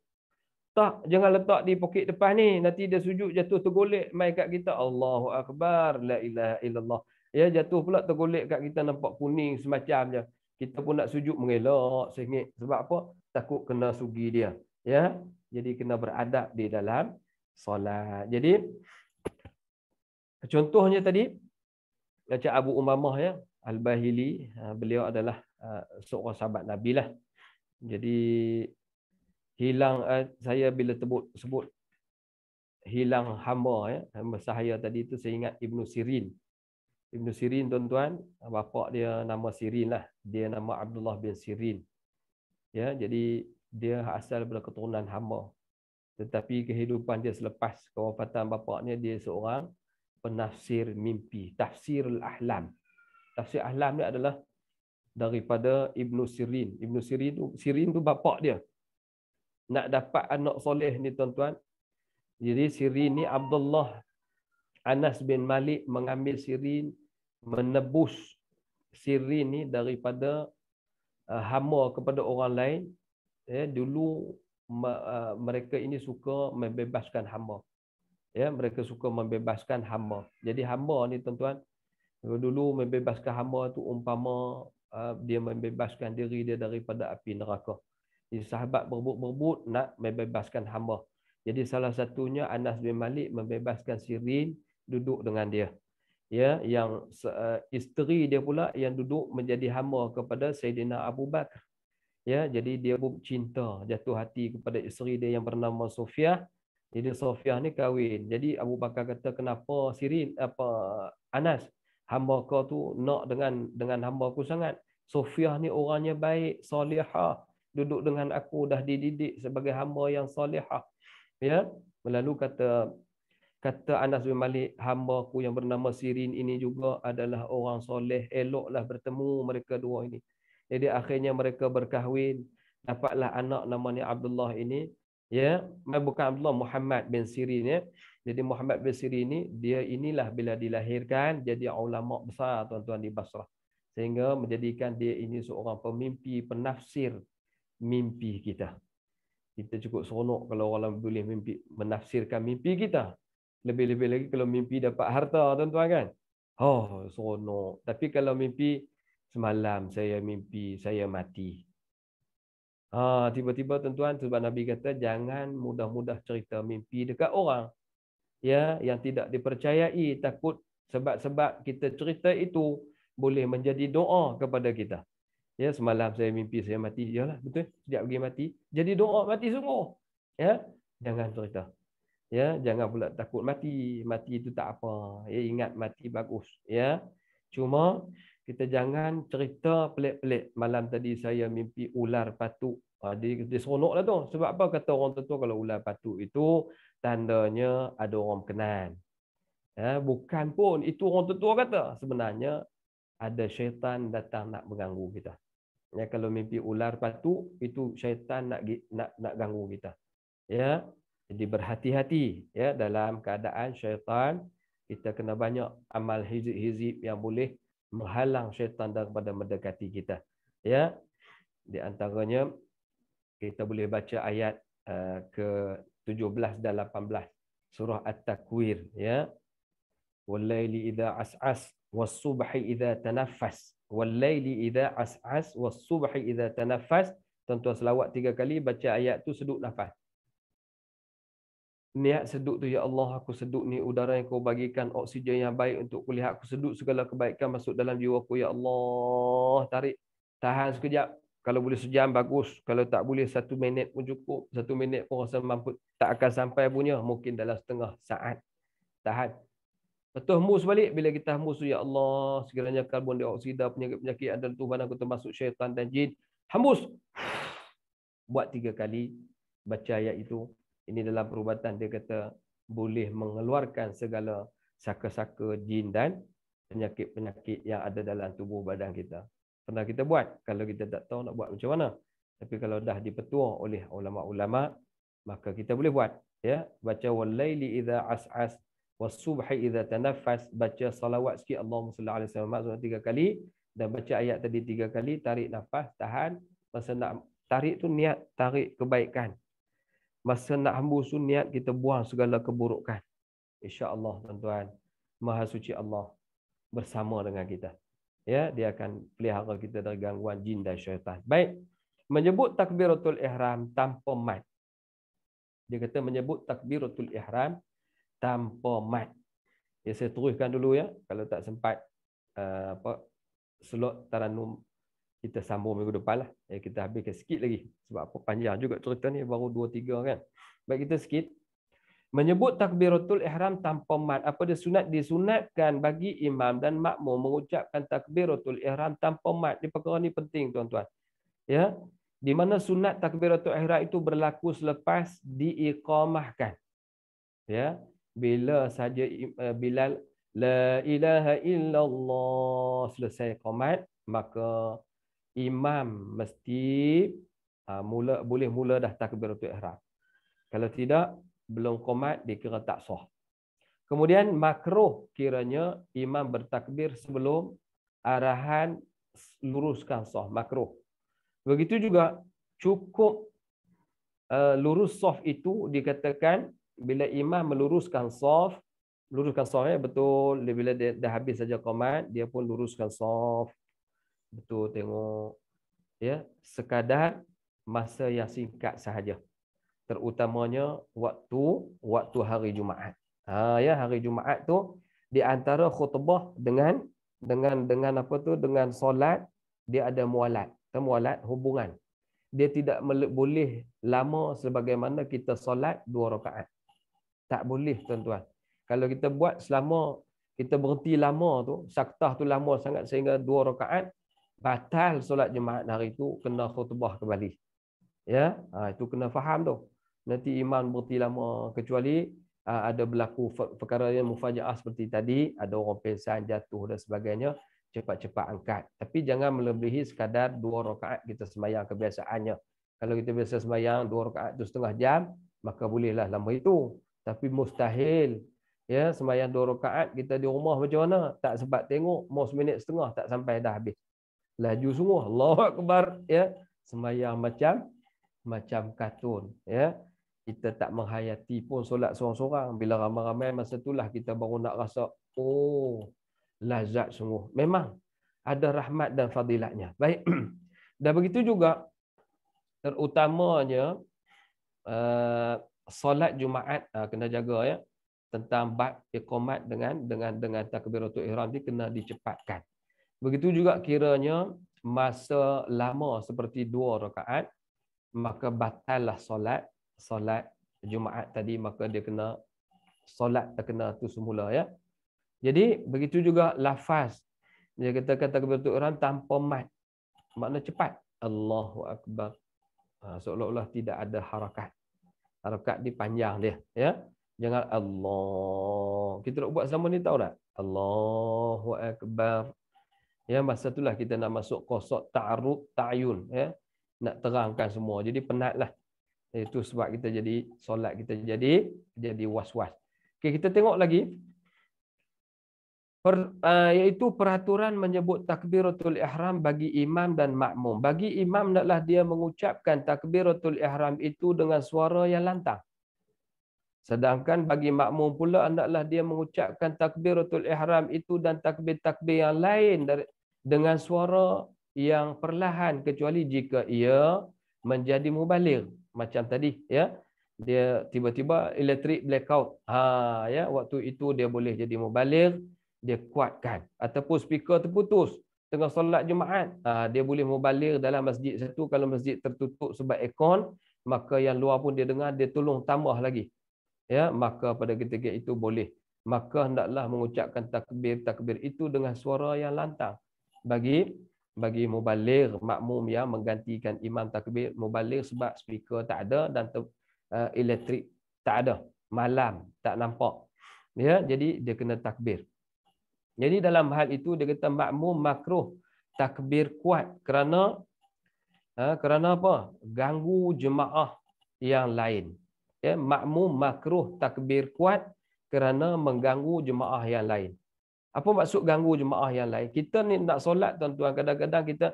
tak jangan letak di poket depan ni nanti dia sujud jatuh tergolek mai kat kita Allahu akbar la ilaha illallah ya jatuh pula tergolek kat kita nampak kuning semacam je kita pun nak sujud mengelak sengit sebab apa takut kena sugi dia ya jadi kena beradab di dalam solat jadi contohnya tadi macam Abu Umamah ya Al-Bahili ha, beliau adalah ha, seorang sahabat Nabi lah jadi hilang ha, saya bila sebut sebut hilang hamba ya hamba saya tadi itu saya ingat Ibnu Sirin Ibnu Sirin tuan-tuan, bapa dia nama Sirin lah. Dia nama Abdullah bin Sirin. Ya, jadi dia asal daripada keturunan hamba. Tetapi kehidupan dia selepas kewafatan bapaknya dia seorang penafsir mimpi, tafsir al-ahlam. Tafsir ahlam ni adalah daripada Ibnu Sirin. Ibnu Sirin tu Sirin tu bapak dia. Nak dapat anak soleh ni tuan-tuan. Jadi Sirin ni Abdullah Anas bin Malik mengambil sirin, menebus sirin ni daripada uh, kepada orang lain. Eh, dulu uh, mereka ini suka membebaskan hama. Ya, mereka suka membebaskan hama. Jadi hama ni tuan-tuan, dulu membebaskan hama tu umpama uh, dia membebaskan diri dia daripada api neraka. Jadi sahabat berbut-berbut nak membebaskan hama. Jadi salah satunya Anas bin Malik membebaskan Sirin duduk dengan dia. Ya, yang uh, isteri dia pula yang duduk menjadi hamba kepada Sayyidina Abu Bakar. Ya, jadi dia pun cinta, jatuh hati kepada isteri dia yang bernama Sofia. Jadi Sofia ni kahwin. Jadi Abu Bakar kata kenapa Sirin apa Anas hamba kau tu nak dengan dengan hamba aku sangat. Sofia ni orangnya baik, solihah. Duduk dengan aku dah dididik sebagai hamba yang solihah. Ya. Lalu kata Kata Anas bin Malik, hamba ku yang bernama Sirin ini juga adalah orang soleh. Eloklah bertemu mereka dua ini. Jadi akhirnya mereka berkahwin. Dapatlah anak namanya Abdullah ini. Ya, eh, bukan Abdullah, Muhammad bin Sirin. Ya. Jadi Muhammad bin Sirin ini, dia inilah bila dilahirkan jadi ulama besar tuan-tuan di Basrah. Sehingga menjadikan dia ini seorang pemimpi, penafsir mimpi kita. Kita cukup seronok kalau orang boleh mimpi, menafsirkan mimpi kita. Lebih-lebih lagi kalau mimpi dapat harta tuan-tuan kan. Oh, sono. Tapi kalau mimpi, semalam saya mimpi, saya mati. Ha, tiba-tiba tuan-tuan, sebab Nabi kata, jangan mudah-mudah cerita mimpi dekat orang. ya Yang tidak dipercayai, takut sebab-sebab kita cerita itu boleh menjadi doa kepada kita. Ya, semalam saya mimpi saya mati jelah betul. Sejak pergi mati, jadi doa mati semua. Ya, jangan cerita ya jangan pula takut mati mati itu tak apa ya ingat mati bagus ya cuma kita jangan cerita pelik-pelik malam tadi saya mimpi ular patuk jadi ah, dia seronoklah tu sebab apa kata orang tu kalau ular patuk itu tandanya ada orang kenal ya bukan pun itu orang tua kata sebenarnya ada syaitan datang nak mengganggu kita ya kalau mimpi ular patuk itu syaitan nak nak nak ganggu kita ya jadi berhati-hati ya dalam keadaan syaitan kita kena banyak amal hizib-hizib yang boleh menghalang syaitan daripada mendekati kita. Ya. Di antaranya kita boleh baca ayat eh, ke-17 dan 18 surah At-Takwir ya. Walaili idza as'as was-subhi idza tanaffas. Walaili idza as'as was-subhi idza tanaffas. tuan selawat tiga kali baca ayat tu seduk nafas niat seduk tu ya Allah aku seduk ni udara yang kau bagikan oksigen yang baik untuk kulihat aku seduk segala kebaikan masuk dalam jiwa aku ya Allah tarik tahan sekejap kalau boleh sejam bagus kalau tak boleh satu minit pun cukup satu minit pun rasa mampu tak akan sampai punya mungkin dalam setengah saat tahan Betul hembus balik bila kita hembus ya Allah sekiranya karbon dioksida penyakit penyakit ada tu aku termasuk syaitan dan jin hembus buat tiga kali baca ayat itu ini dalam perubatan dia kata boleh mengeluarkan segala saka-saka jin dan penyakit-penyakit yang ada dalam tubuh badan kita. Pernah kita buat kalau kita tak tahu nak buat macam mana. Tapi kalau dah dipetua oleh ulama-ulama maka kita boleh buat ya baca walaili idza as'as was subhi idza baca salawat sikit Allahumma salli alaihi wasallam maksudnya tiga kali dan baca ayat tadi tiga kali tarik nafas tahan masa nak tarik tu niat tarik kebaikan masa nak hembus tu niat kita buang segala keburukan. InsyaAllah tuan-tuan, Maha Suci Allah bersama dengan kita. Ya, Dia akan pelihara kita dari gangguan jin dan syaitan. Baik, menyebut takbiratul ihram tanpa mat. Dia kata menyebut takbiratul ihram tanpa mat. Ya, saya teruskan dulu ya, kalau tak sempat uh, apa slot taranum kita sambung minggu depan lah. Eh, kita habiskan sikit lagi. Sebab apa panjang juga cerita ni baru dua tiga kan. Baik kita sikit. Menyebut takbiratul ihram tanpa mat. Apa dia sunat? Disunatkan bagi imam dan makmum mengucapkan takbiratul ihram tanpa mat. Ini perkara ni penting tuan-tuan. Ya. Di mana sunat takbiratul ihram itu berlaku selepas diikamahkan. Ya. Bila saja eh, Bilal La ilaha illallah selesai komat, maka imam mesti uh, mula boleh mula dah takbiratul ihram. Kalau tidak belum qomat dikira tak sah. Kemudian makruh kiranya imam bertakbir sebelum arahan luruskan sah makruh. Begitu juga cukup uh, lurus sah itu dikatakan bila imam meluruskan sah luruskan sah ya, betul bila dia dah habis saja komat dia pun luruskan sah betul tengok ya sekadar masa yang singkat sahaja terutamanya waktu waktu hari Jumaat. Ha ya hari Jumaat tu di antara khutbah dengan dengan dengan apa tu dengan solat dia ada mualat. Temualat hubungan. Dia tidak boleh lama sebagaimana kita solat dua rakaat. Tak boleh tuan-tuan. Kalau kita buat selama kita berhenti lama tu, saktah tu lama sangat sehingga dua rakaat, batal solat jemaat hari tu kena khutbah kembali. Ya, ha, itu kena faham tu. Nanti iman berhenti lama kecuali ha, ada berlaku perkara yang mufajaah seperti tadi, ada orang pingsan jatuh dan sebagainya, cepat-cepat angkat. Tapi jangan melebihi sekadar dua rakaat kita sembahyang kebiasaannya. Kalau kita biasa sembahyang dua rakaat tu setengah jam, maka bolehlah lama itu. Tapi mustahil ya semayang dua rakaat kita di rumah macam mana? Tak sempat tengok, mau seminit setengah tak sampai dah habis laju semua Allahu akbar ya sembahyang macam macam katun ya kita tak menghayati pun solat seorang-seorang bila ramai-ramai masa itulah kita baru nak rasa oh lazat sungguh memang ada rahmat dan fadilatnya baik dan begitu juga terutamanya uh, solat Jumaat uh, kena jaga ya tentang bab iqamat dengan dengan dengan takbiratul ihram ni kena dicepatkan Begitu juga kiranya masa lama seperti dua rakaat, maka batallah solat, solat Jumaat tadi, maka dia kena solat tak kena tu semula. ya. Jadi begitu juga lafaz. Dia kata kata kepada orang tanpa mat. Makna cepat. Allahu Akbar. Ha, Seolah-olah tidak ada harakat. Harakat dipanjang dia. ya. Jangan Allah. Kita nak buat selama ni tahu tak? Allahu Akbar. Ya, masa itulah kita nak masuk kosok ta'arub ta'yun. Ya. Nak terangkan semua. Jadi penatlah. Itu sebab kita jadi solat kita jadi jadi was-was. Okay, kita tengok lagi. Per, uh, iaitu peraturan menyebut takbiratul ihram bagi imam dan makmum. Bagi imam adalah dia mengucapkan takbiratul ihram itu dengan suara yang lantang. Sedangkan bagi makmum pula hendaklah dia mengucapkan takbiratul ihram itu dan takbir-takbir yang lain dari dengan suara yang perlahan kecuali jika ia menjadi mubalir macam tadi ya dia tiba-tiba elektrik blackout ha ya waktu itu dia boleh jadi mubalir dia kuatkan ataupun speaker terputus tengah solat jumaat ha, dia boleh mubalir dalam masjid satu kalau masjid tertutup sebab aircon maka yang luar pun dia dengar dia tolong tambah lagi ya maka pada ketika itu boleh maka hendaklah mengucapkan takbir takbir itu dengan suara yang lantang bagi bagi mubalir makmum yang menggantikan imam takbir mubalir sebab speaker tak ada dan uh, eh, elektrik tak ada malam tak nampak ya jadi dia kena takbir jadi dalam hal itu dia kata makmum makruh takbir kuat kerana uh, kerana apa ganggu jemaah yang lain ya makmum makruh takbir kuat kerana mengganggu jemaah yang lain apa maksud ganggu jemaah yang lain? Kita ni nak solat tuan-tuan, kadang-kadang kita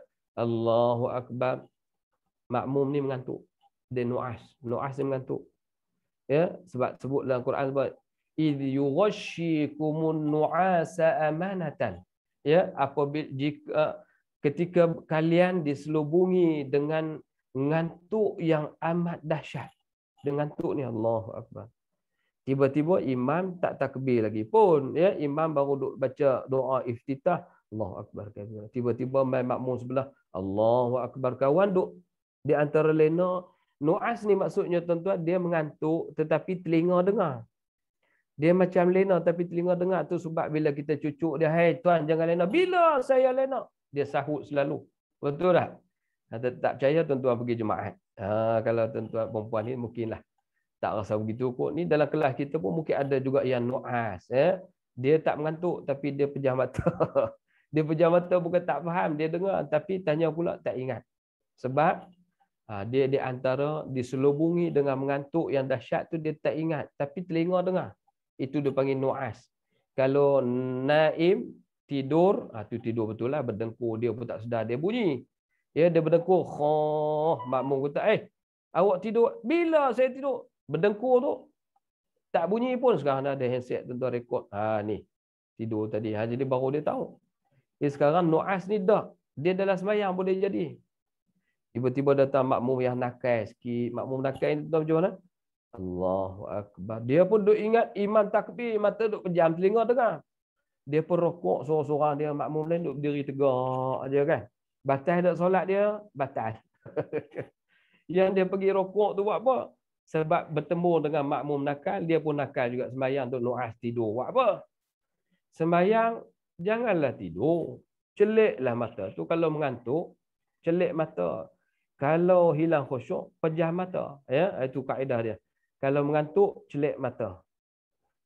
Allahu Akbar. Makmum ni mengantuk. Dia nuas. Nuas dia mengantuk. Ya, sebab sebut dalam Quran sebab id yughashshikumun nuasa amanatan. Ya, apa jika eh, ketika kalian diselubungi dengan ngantuk yang amat dahsyat. Dengan ngantuk ni Allahu Akbar. Tiba-tiba imam tak takbir lagi pun. Ya, imam baru duk baca doa iftitah. Allahu Akbar kan? Tiba-tiba main makmum sebelah. Allahu Akbar kawan duk. Di antara lena. Nuas ni maksudnya tuan-tuan. Dia mengantuk tetapi telinga dengar. Dia macam lena tapi telinga dengar tu sebab bila kita cucuk dia. Hei tuan jangan lena. Bila saya lena? Dia sahut selalu. Betul tak? tak percaya tuan-tuan pergi jemaah. Ah, ha, kalau tuan-tuan perempuan ni mungkinlah tak rasa begitu kot ni dalam kelas kita pun mungkin ada juga yang nuas ya eh? dia tak mengantuk tapi dia pejam mata dia pejam mata bukan tak faham dia dengar tapi tanya pula tak ingat sebab ha, dia di antara diselubungi dengan mengantuk yang dahsyat tu dia tak ingat tapi telinga dengar itu dia panggil nuas kalau naim tidur atau ah, ha, tidur betul lah berdengkur dia pun tak sedar dia bunyi ya dia berdengkur khah makmum kata eh Awak tidur. Bila saya tidur? berdengkur tu tak bunyi pun sekarang dah ada handset tuan-tuan rekod ha ni tidur tadi ha jadi baru dia tahu eh sekarang nuas ni dah dia dalam sembahyang boleh jadi tiba-tiba datang makmum yang nakal sikit makmum nakal ni tuan-tuan macam mana Allahu akbar dia pun duk ingat iman takbir mata duk pejam telinga tengah dia pun rokok seorang-seorang dia makmum lain duk berdiri tegak aja kan batal nak solat dia batal yang dia pergi rokok tu buat apa sebab bertemu dengan makmum nakal, dia pun nakal juga sembahyang untuk nuas tidur. Buat apa? Sembahyang, janganlah tidur. Celiklah mata. tu kalau mengantuk, celik mata. Kalau hilang khusyuk, pejam mata. Ya, Itu kaedah dia. Kalau mengantuk, celik mata.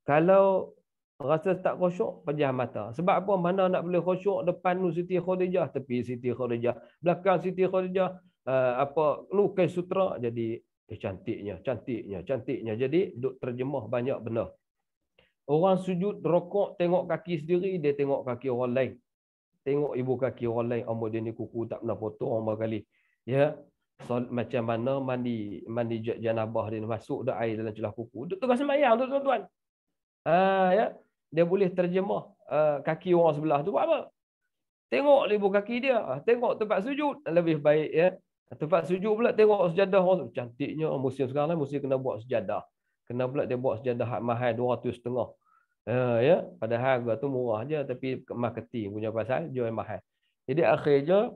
Kalau rasa tak khusyuk, pejam mata. Sebab apa? Mana nak boleh khusyuk? Depan tu Siti Khadijah, tepi Siti Khadijah. Belakang Siti Khadijah, uh, apa? Lukis sutra. Jadi Eh, cantiknya, cantiknya, cantiknya. Jadi, duk terjemah banyak benda. Orang sujud, rokok, tengok kaki sendiri, dia tengok kaki orang lain. Tengok ibu kaki orang lain, ambil dia ni kuku, tak pernah potong orang berkali. Ya, so, macam mana mandi mandi janabah dia masuk dah air dalam celah kuku. Duk tengah semayang, tuan-tuan. Ha, ya. Dia boleh terjemah uh, kaki orang sebelah tu buat apa? Tengok ibu kaki dia, ha, tengok tempat sujud, lebih baik ya. Tempat sujud pula tengok sejadah orang Cantiknya musim sekarang lah, musim kena buat sejadah. Kena pula dia buat sejadah hak mahal 200 setengah. Eh, ya? Padahal harga tu murah je. Tapi marketing punya pasal jual mahal. Jadi akhirnya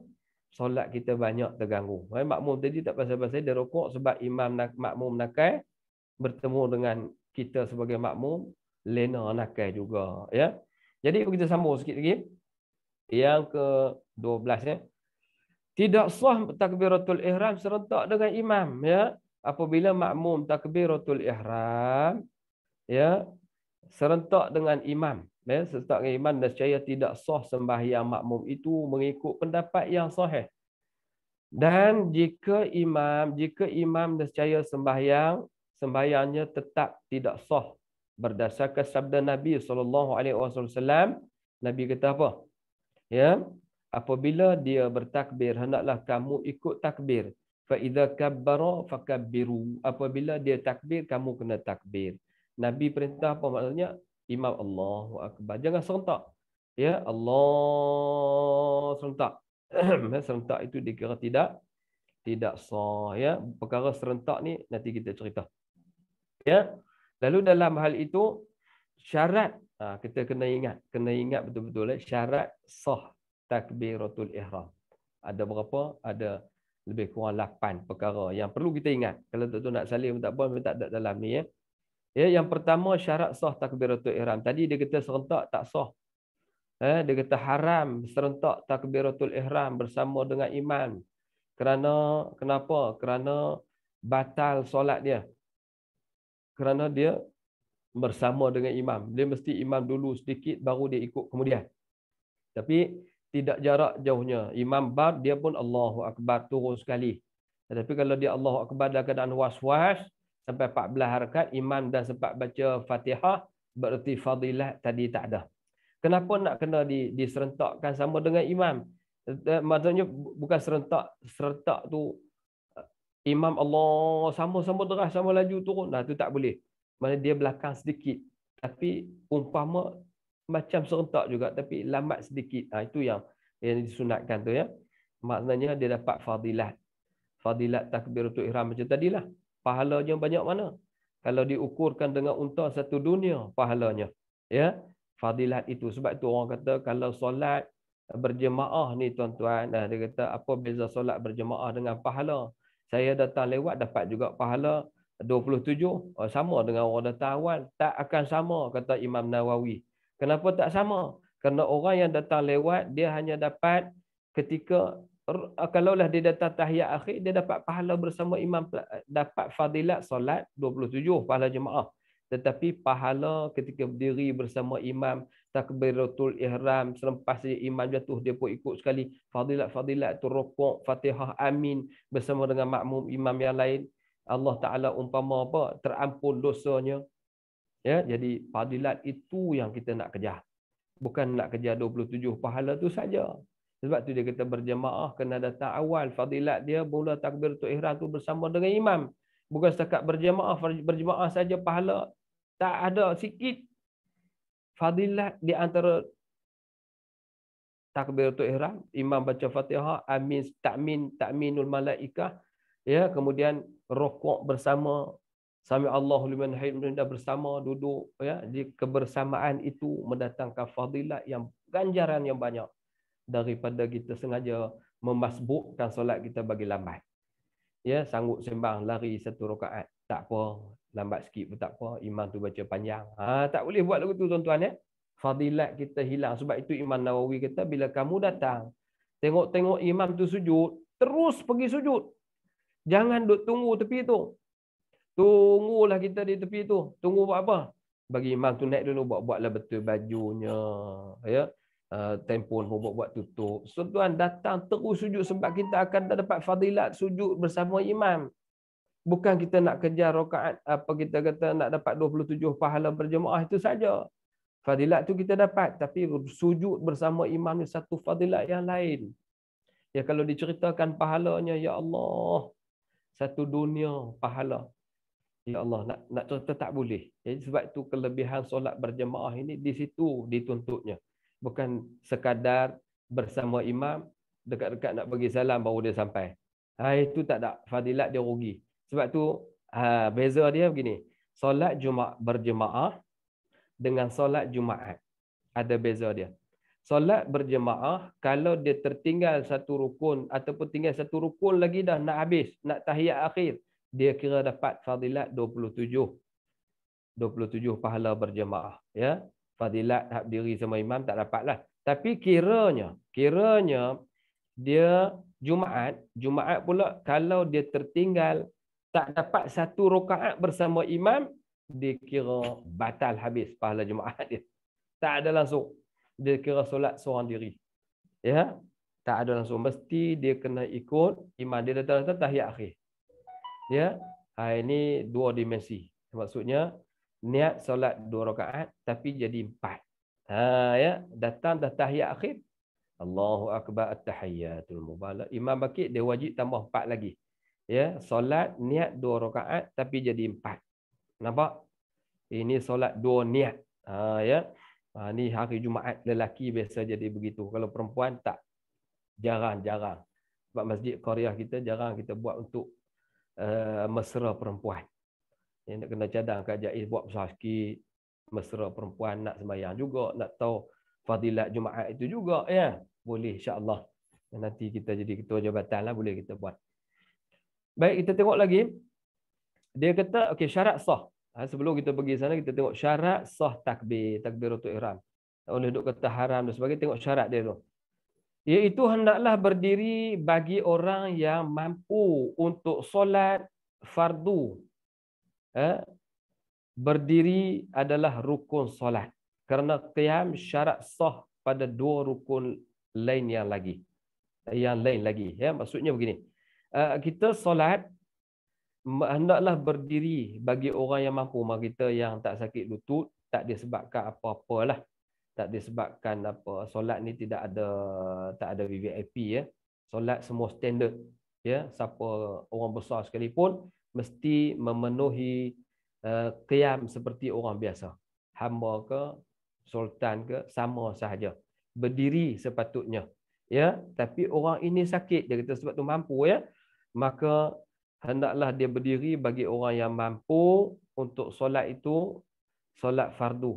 solat kita banyak terganggu. Eh, makmum tadi tak pasal-pasal dia rokok sebab imam nak, makmum nakal bertemu dengan kita sebagai makmum lena nakal juga. Ya? Jadi kita sambung sikit lagi. Yang ke-12. Ya? Eh? tidak sah takbiratul ihram serentak dengan imam ya apabila makmum takbiratul ihram ya serentak dengan imam ya serentak dengan imam dan secara tidak sah sembahyang makmum itu mengikut pendapat yang sahih dan jika imam jika imam dan secara sembahyang sembahyangnya tetap tidak sah berdasarkan sabda Nabi sallallahu alaihi wasallam Nabi kata apa ya apabila dia bertakbir hendaklah kamu ikut takbir fa idza kabbara fakabbiru apabila dia takbir kamu kena takbir nabi perintah apa maksudnya imam Allahu akbar jangan serentak ya Allah serentak ya, serentak itu dikira tidak tidak sah ya perkara serentak ni nanti kita cerita ya lalu dalam hal itu syarat ha, kita kena ingat kena ingat betul-betul eh, syarat sah takbiratul ihram. Ada berapa? Ada lebih kurang 8 perkara yang perlu kita ingat. Kalau tu nak salim tak apa, tak ada dalam ni ya. Ya, yang pertama syarat sah takbiratul ihram. Tadi dia kata serentak tak sah. Eh, dia kata haram serentak takbiratul ihram bersama dengan imam. Kerana kenapa? Kerana batal solat dia. Kerana dia bersama dengan imam. Dia mesti imam dulu sedikit baru dia ikut kemudian. Tapi tidak jarak jauhnya. Imam Bar dia pun Allahu Akbar turun sekali. Tetapi kalau dia Allahu Akbar dalam keadaan was-was sampai 14 harakat imam dah sempat baca Fatihah berarti fadilah tadi tak ada. Kenapa nak kena di, diserentakkan sama dengan imam? Eh, maksudnya bukan serentak serentak tu eh, imam Allah sama-sama deras sama laju turun. Nah tu tak boleh. Mana dia belakang sedikit. Tapi umpama macam serentak juga tapi lambat sedikit. Ha, itu yang yang disunatkan tu ya. Maknanya dia dapat fadilat. Fadilat takbiratul ihram macam tadilah. Pahalanya banyak mana? Kalau diukurkan dengan unta satu dunia pahalanya. Ya. Fadilat itu sebab tu orang kata kalau solat berjemaah ni tuan-tuan dah dia kata apa beza solat berjemaah dengan pahala? Saya datang lewat dapat juga pahala 27 sama dengan orang datang awal tak akan sama kata Imam Nawawi. Kenapa tak sama? Kerana orang yang datang lewat, dia hanya dapat ketika, ah, kalaulah dia datang tahiyat akhir, dia dapat pahala bersama imam, eh, dapat fadilat solat 27, pahala jemaah. Tetapi pahala ketika berdiri bersama imam, takbiratul ihram, selepas imam jatuh, dia pun ikut sekali, fadilat-fadilat tu rokok, fatihah, amin, bersama dengan makmum imam yang lain, Allah Ta'ala umpama apa, terampun dosanya, Ya, jadi fadilat itu yang kita nak kejar. Bukan nak kejar 27 pahala tu saja. Sebab tu dia kita berjemaah kena datang awal fadilat dia takbir tu ihram tu bersama dengan imam. Bukan setakat berjemaah berjemaah saja pahala tak ada sikit fadilat di antara tu ihram, imam baca Fatihah, amin takmin takminul malaikah ya kemudian rokok bersama Sami Allahu liman hamidah bersama duduk ya di kebersamaan itu mendatangkan fadilat yang ganjaran yang banyak daripada kita sengaja memasbukkan solat kita bagi lambat. Ya, sanggup sembang lari satu rakaat. Tak apa, lambat sikit pun tak apa, imam tu baca panjang. Ha, tak boleh buat lagu tu tuan-tuan ya. Fadilat kita hilang sebab itu Imam Nawawi kata bila kamu datang tengok-tengok imam tu sujud, terus pergi sujud. Jangan duduk tunggu tepi tu. Tunggulah kita di tepi tu. Tunggu buat apa? Bagi imam tu naik dulu buat-buatlah betul bajunya. Ya. Uh, eh, tempon pun buat-buat tutup. So tuan datang terus sujud sebab kita akan tak dapat fadilat sujud bersama imam. Bukan kita nak kejar rokaat apa kita kata nak dapat 27 pahala berjemaah itu saja. Fadilat tu kita dapat tapi sujud bersama imam ni satu fadilat yang lain. Ya kalau diceritakan pahalanya ya Allah satu dunia pahala Ya Allah, nak, nak tak boleh. Jadi sebab itu kelebihan solat berjemaah ini di situ dituntutnya. Bukan sekadar bersama imam, dekat-dekat nak bagi salam baru dia sampai. Ha, itu tak ada fadilat dia rugi. Sebab tu ha, beza dia begini. Solat Jumaat berjemaah dengan solat Jumaat. Ada beza dia. Solat berjemaah, kalau dia tertinggal satu rukun ataupun tinggal satu rukun lagi dah nak habis, nak tahiyat akhir, dia kira dapat fadilat 27 27 pahala berjemaah ya fadilat hak diri sama imam tak dapat lah. tapi kiranya kiranya dia jumaat jumaat pula kalau dia tertinggal tak dapat satu rakaat bersama imam dia kira batal habis pahala jumaat dia tak ada langsung dia kira solat seorang diri ya tak ada langsung mesti dia kena ikut imam dia datang datang tahiyat akhir ya ha, ini dua dimensi maksudnya niat solat dua rakaat tapi jadi empat ha ya datang dah tahiyat akhir Allahu akbar at-tahiyatul imam bakit dia wajib tambah empat lagi ya solat niat dua rakaat tapi jadi empat nampak ini solat dua niat ha ya ha, ni hari jumaat lelaki biasa jadi begitu kalau perempuan tak jarang-jarang sebab masjid Korea kita jarang kita buat untuk Eh, mesra perempuan. Ya, nak kena cadang Kak Jaiz buat besar sikit. Mesra perempuan nak sembahyang juga. Nak tahu fadilat Jumaat itu juga. Ya, Boleh insya Allah. Nanti kita jadi ketua jabatan lah boleh kita buat. Baik, kita tengok lagi. Dia kata, okey syarat sah. Ha, sebelum kita pergi sana, kita tengok syarat sah takbir. Takbir untuk ihram. Tak boleh duduk kata haram dan sebagainya. Tengok syarat dia tu iaitu hendaklah berdiri bagi orang yang mampu untuk solat fardu. Ha? Berdiri adalah rukun solat. Kerana qiyam syarat sah pada dua rukun lain yang lagi. Yang lain lagi. Ya, maksudnya begini. Ha, kita solat, hendaklah berdiri bagi orang yang mampu. Mereka kita yang tak sakit lutut, tak disebabkan apa-apalah tak disebabkan apa solat ni tidak ada tak ada VIP ya solat semua standard ya siapa orang besar sekalipun mesti memenuhi eh, qiyam seperti orang biasa hamba ke sultan ke sama sahaja berdiri sepatutnya ya tapi orang ini sakit dia kata sebab tu mampu ya maka hendaklah dia berdiri bagi orang yang mampu untuk solat itu solat fardu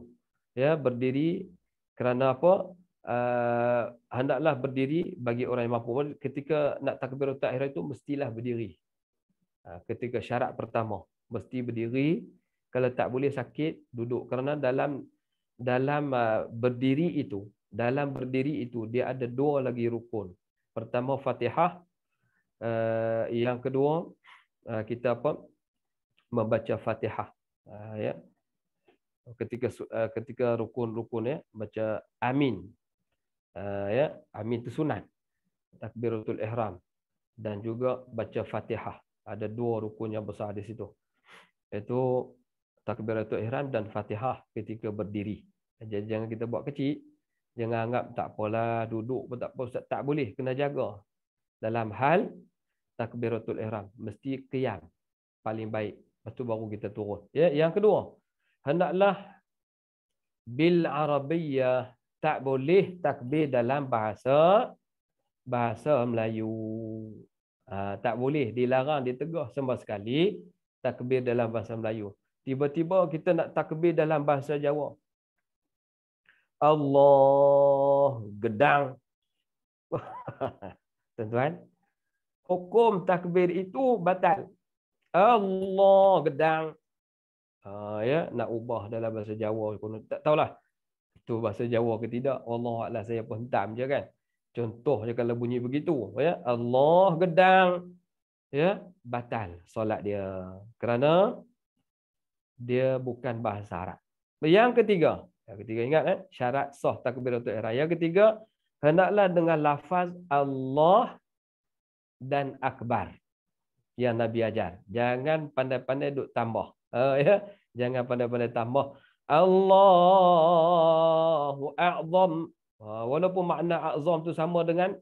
ya berdiri kerana apa? Uh, hendaklah berdiri bagi orang yang mahu. Ketika nak takbiratul takbir itu mestilah berdiri. Uh, ketika syarat pertama mesti berdiri. Kalau tak boleh sakit duduk. Kerana dalam dalam uh, berdiri itu dalam berdiri itu dia ada dua lagi rukun. Pertama fatihah. Uh, yang kedua uh, kita apa? Membaca fatihah. Uh, ya. Yeah. Oh, ketika uh, ketika rukun-rukun ya baca amin uh, ya amin itu sunat takbiratul ihram dan juga baca fatihah ada dua rukun yang besar di situ itu takbiratul ihram dan fatihah ketika berdiri jadi jangan kita buat kecil jangan anggap tak apalah duduk pun tak apa ustaz tak boleh kena jaga dalam hal takbiratul ihram mesti qiyam paling baik lepas tu baru kita turun ya yang kedua hendaklah bil arabiyah tak boleh takbir dalam bahasa bahasa Melayu. Ha, tak boleh dilarang ditegah sama sekali takbir dalam bahasa Melayu. Tiba-tiba kita nak takbir dalam bahasa Jawa. Allah gedang. Tuan-tuan, hukum takbir itu batal. Allah gedang. Ah, ya nak ubah dalam bahasa Jawa pun tak tahulah tu bahasa Jawa ke tidak Allah Allah saya pentam je kan contoh je kalau bunyi begitu ya Allah gedang ya batal solat dia kerana dia bukan bahasa Arab yang ketiga yang ketiga ingat kan syarat sah takbiratul ihram yang ketiga hendaklah dengan lafaz Allah dan akbar yang Nabi ajar. Jangan pandai-pandai duk tambah. Uh, ya. Jangan pandai-pandai tambah. Allahu a'zam. Ah, walaupun makna a'zam tu sama dengan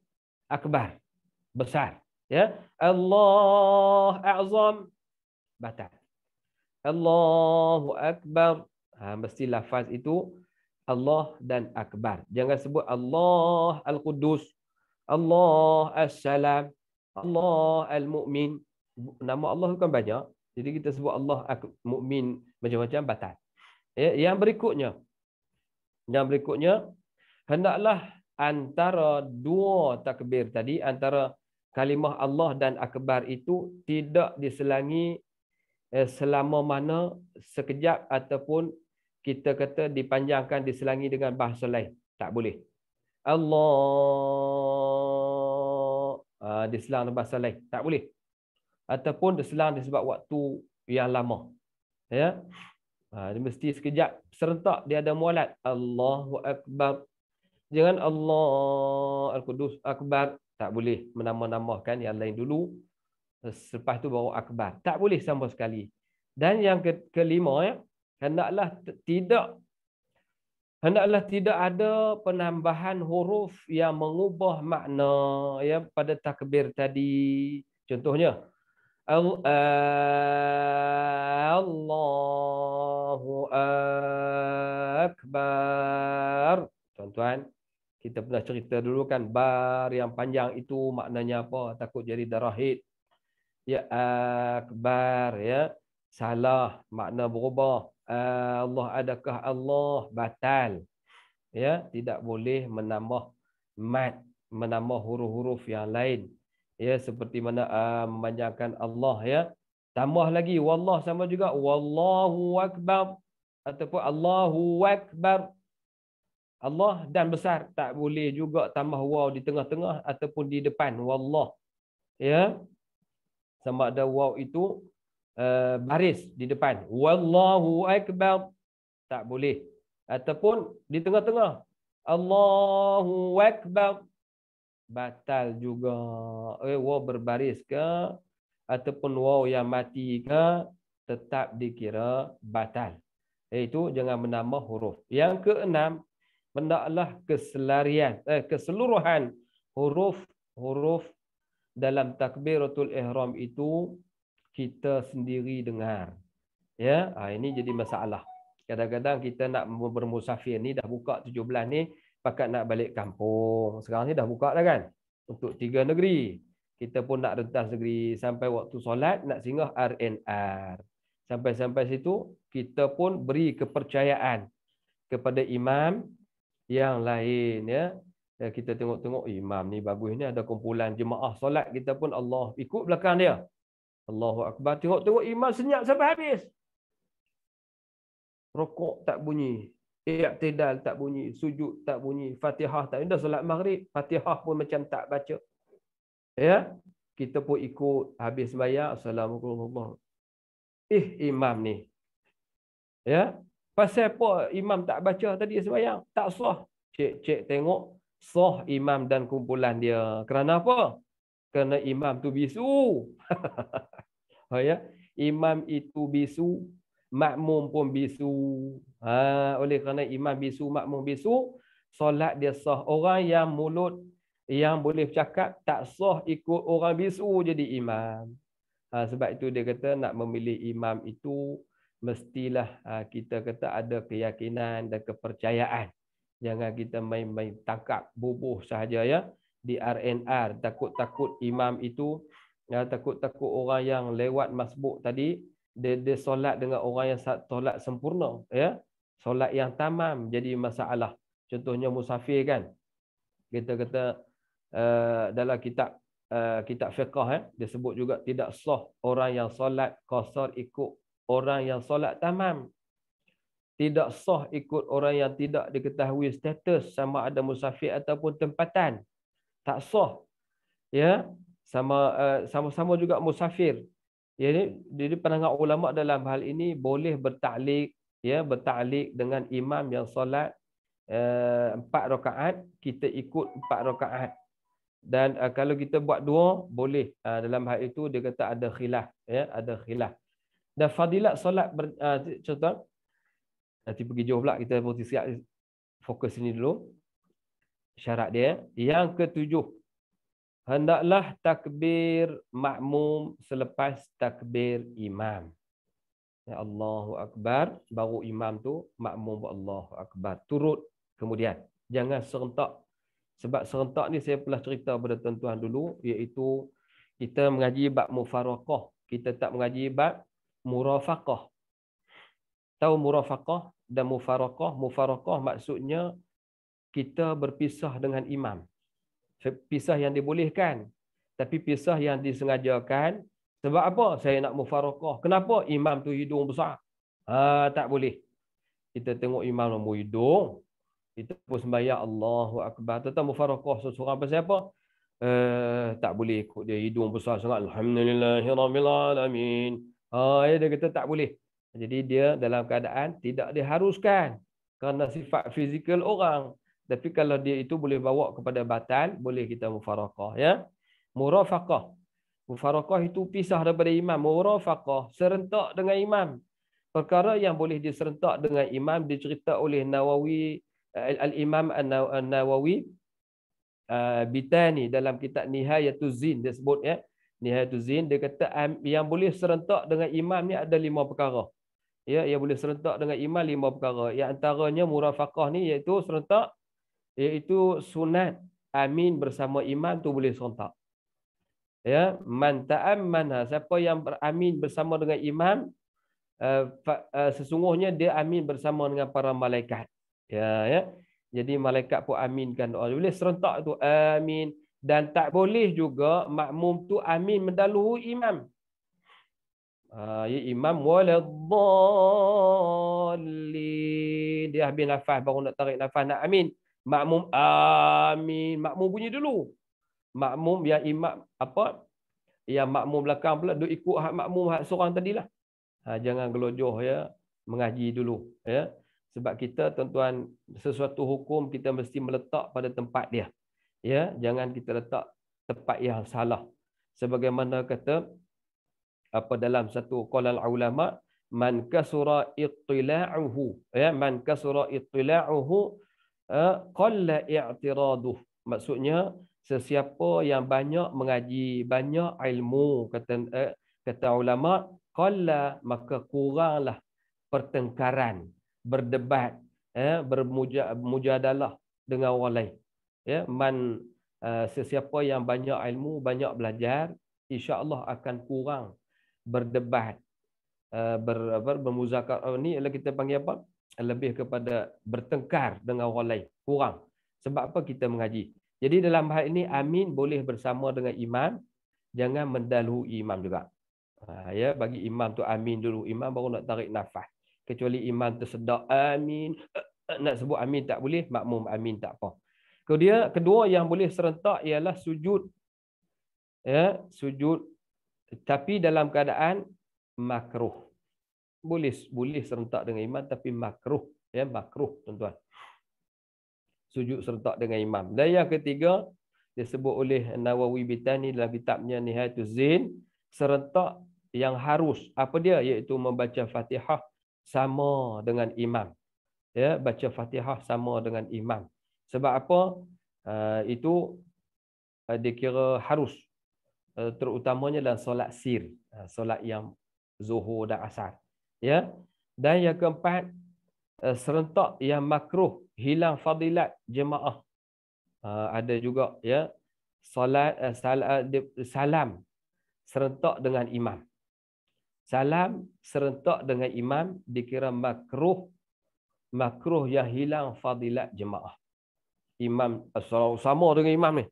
akbar. Besar. Ya. Allah a'zam. Batal. Allahu akbar. Ha, mesti lafaz itu Allah dan akbar. Jangan sebut Allah al-Quddus. Allah as-Salam. Allah al-Mu'min. Nama Allah bukan banyak. Jadi kita sebut Allah mukmin macam-macam batal. Ya, yang berikutnya. Yang berikutnya hendaklah antara dua takbir tadi antara kalimah Allah dan akbar itu tidak diselangi eh, selama mana sekejap ataupun kita kata dipanjangkan diselangi dengan bahasa lain. Tak boleh. Allah uh, diselang bahasa lain. Tak boleh ataupun terselang disebab waktu yang lama. Ya. Ha, dia mesti sekejap serentak dia ada mualat. Allahu Akbar. Jangan Allah Al-Qudus Akbar. Tak boleh menama-namakan yang lain dulu. Selepas tu baru Akbar. Tak boleh sama sekali. Dan yang ke kelima, ya, hendaklah tidak hendaklah tidak ada penambahan huruf yang mengubah makna ya pada takbir tadi. Contohnya, Allahu Akbar. Tuan-tuan, kita pernah cerita dulu kan bar yang panjang itu maknanya apa? Takut jadi darah hit. Ya Akbar ya. Salah makna berubah. Allah adakah Allah batal. Ya, tidak boleh menambah mat, menambah huruf-huruf yang lain ya seperti mana uh, ah, memanjangkan Allah ya tambah lagi wallah sama juga wallahu akbar ataupun Allahu akbar Allah dan besar tak boleh juga tambah waw di tengah-tengah ataupun di depan wallah ya sama ada waw itu uh, baris di depan wallahu akbar tak boleh ataupun di tengah-tengah Allahu akbar batal juga eh, waw berbaris ke ataupun waw yang mati ke tetap dikira batal. Iaitu eh, jangan menambah huruf. Yang keenam, hendaklah keselarian, eh, keseluruhan huruf-huruf dalam takbiratul ihram itu kita sendiri dengar. Ya, ha, ini jadi masalah. Kadang-kadang kita nak bermusafir ni dah buka 17 ni, pakat nak balik kampung. Sekarang ni dah buka dah kan untuk tiga negeri. Kita pun nak rentas negeri sampai waktu solat nak singgah RNR. Sampai-sampai situ kita pun beri kepercayaan kepada imam yang lain ya. ya kita tengok-tengok eh, imam ni bagus ni ada kumpulan jemaah solat kita pun Allah ikut belakang dia. Allahu akbar. Tengok-tengok imam senyap sampai habis. Rokok tak bunyi. Iyak tidal tak bunyi, sujud tak bunyi, fatihah tak bunyi. solat maghrib, fatihah pun macam tak baca. Ya, Kita pun ikut habis bayar. Assalamualaikum. Eh, imam ni. Ya, Pasal apa imam tak baca tadi sebayang? Tak sah. Cek-cek tengok sah imam dan kumpulan dia. Kerana apa? Kerana imam tu bisu. oh, ya? Imam itu bisu makmum pun bisu. Ha, oleh kerana imam bisu, makmum bisu, solat dia sah. Orang yang mulut yang boleh cakap tak sah ikut orang bisu jadi imam. Ha, sebab itu dia kata nak memilih imam itu mestilah ha, kita kata ada keyakinan dan kepercayaan. Jangan kita main-main tangkap bubuh sahaja ya di RNR takut-takut imam itu ya takut-takut orang yang lewat masbuk tadi dia, dia solat dengan orang yang solat sempurna ya solat yang tamam jadi masalah contohnya musafir kan kita kata uh, dalam kitab uh, kitab fiqh eh dia sebut juga tidak sah orang yang solat qasar ikut orang yang solat tamam tidak sah ikut orang yang tidak diketahui status sama ada musafir ataupun tempatan tak sah ya sama uh, sama-sama juga musafir jadi, jadi pandangan ulama dalam hal ini boleh bertaklik ya bertaklik dengan imam yang solat uh, empat rakaat kita ikut empat rakaat dan uh, kalau kita buat dua boleh uh, dalam hal itu dia kata ada khilaf ya ada khilaf dan fadilat solat ber, uh, contoh nanti pergi jauh pula kita mesti siap fokus sini dulu syarat dia yang ketujuh hendaklah takbir makmum selepas takbir imam. Ya Allahu akbar baru imam tu makmum Allahu akbar turut kemudian. Jangan serentak. Sebab serentak ni saya pernah cerita pada tuan-tuan dulu iaitu kita mengaji bab mufaraqah, kita tak mengaji bab murafaqah. Tahu murafaqah dan mufaraqah? Mufaraqah maksudnya kita berpisah dengan imam pisah yang dibolehkan tapi pisah yang disengajakan sebab apa saya nak mufarakah kenapa imam tu hidung besar ha, tak boleh kita tengok imam nombor hidung kita pun sembahyang Allahu akbar tentang mufarakah seseorang pasal apa uh, tak boleh ikut dia hidung besar sangat alhamdulillahirabbil alamin ha, ya, dia kata tak boleh jadi dia dalam keadaan tidak diharuskan kerana sifat fizikal orang tapi kalau dia itu boleh bawa kepada batal, boleh kita mufarakah. Ya? Murafakah. Mufarakah itu pisah daripada imam. Murafakah, serentak dengan imam. Perkara yang boleh diserentak dengan imam, dicerita oleh Nawawi, eh, Al-Imam an nawawi eh, Bitani dalam kitab Nihayatul Zin, dia sebut ya. Nihayatul Zin, dia kata yang boleh serentak dengan imam ni ada lima perkara. Ya, yang boleh serentak dengan imam lima perkara. Yang antaranya murafakah ni iaitu serentak iaitu sunat amin bersama imam tu boleh serentak. Ya, man ta'ammana siapa yang beramin bersama dengan imam eh, eh, sesungguhnya dia amin bersama dengan para malaikat. Ya, ya. Jadi malaikat pun aminkan doa. Boleh serentak tu amin dan tak boleh juga makmum tu amin mendahului imam. Ha, ya imam waladdallin dia habis nafas baru nak tarik nafas nak amin makmum amin makmum bunyi dulu makmum yang imam apa yang makmum belakang pula duk ikut hak makmum hak seorang tadilah ha jangan gelojoh ya mengaji dulu ya sebab kita tuan-tuan sesuatu hukum kita mesti meletak pada tempat dia ya jangan kita letak tempat yang salah sebagaimana kata apa dalam satu qolal ulama man kasura ittila'uhu ya man kasura ittila'uhu Eh, qalla i'tiraduh maksudnya sesiapa yang banyak mengaji banyak ilmu kata uh, kata ulama qalla maka kuranglah pertengkaran berdebat eh bermujadalah dengan orang lain ya man uh, sesiapa yang banyak ilmu banyak belajar insyaallah akan kurang berdebat uh, ber, ber bermuzakarah oh, ni ialah kita panggil apa lebih kepada bertengkar dengan orang lain kurang sebab apa kita mengaji jadi dalam hal ini amin boleh bersama dengan imam jangan mendahului imam juga ha, ya bagi imam tu amin dulu imam baru nak tarik nafas kecuali imam tersedak amin eh, eh, nak sebut amin tak boleh makmum amin tak apa kemudian kedua yang boleh serentak ialah sujud ya sujud tapi dalam keadaan makruh boleh boleh serentak dengan imam tapi makruh ya makruh tuan-tuan sujud serentak dengan imam dan yang ketiga disebut oleh Nawawi Bitani dalam kitabnya Nihayatul Zain serentak yang harus apa dia iaitu membaca Fatihah sama dengan imam ya baca Fatihah sama dengan imam sebab apa uh, itu uh, dikira harus uh, terutamanya dalam solat sir uh, solat yang zuhur dan asar ya dan yang keempat eh, serentak yang makruh hilang fadilat jemaah ah, ada juga ya solat eh, eh, salam serentak dengan imam salam serentak dengan imam dikira makruh makruh yang hilang fadilat jemaah imam sama dengan imam ni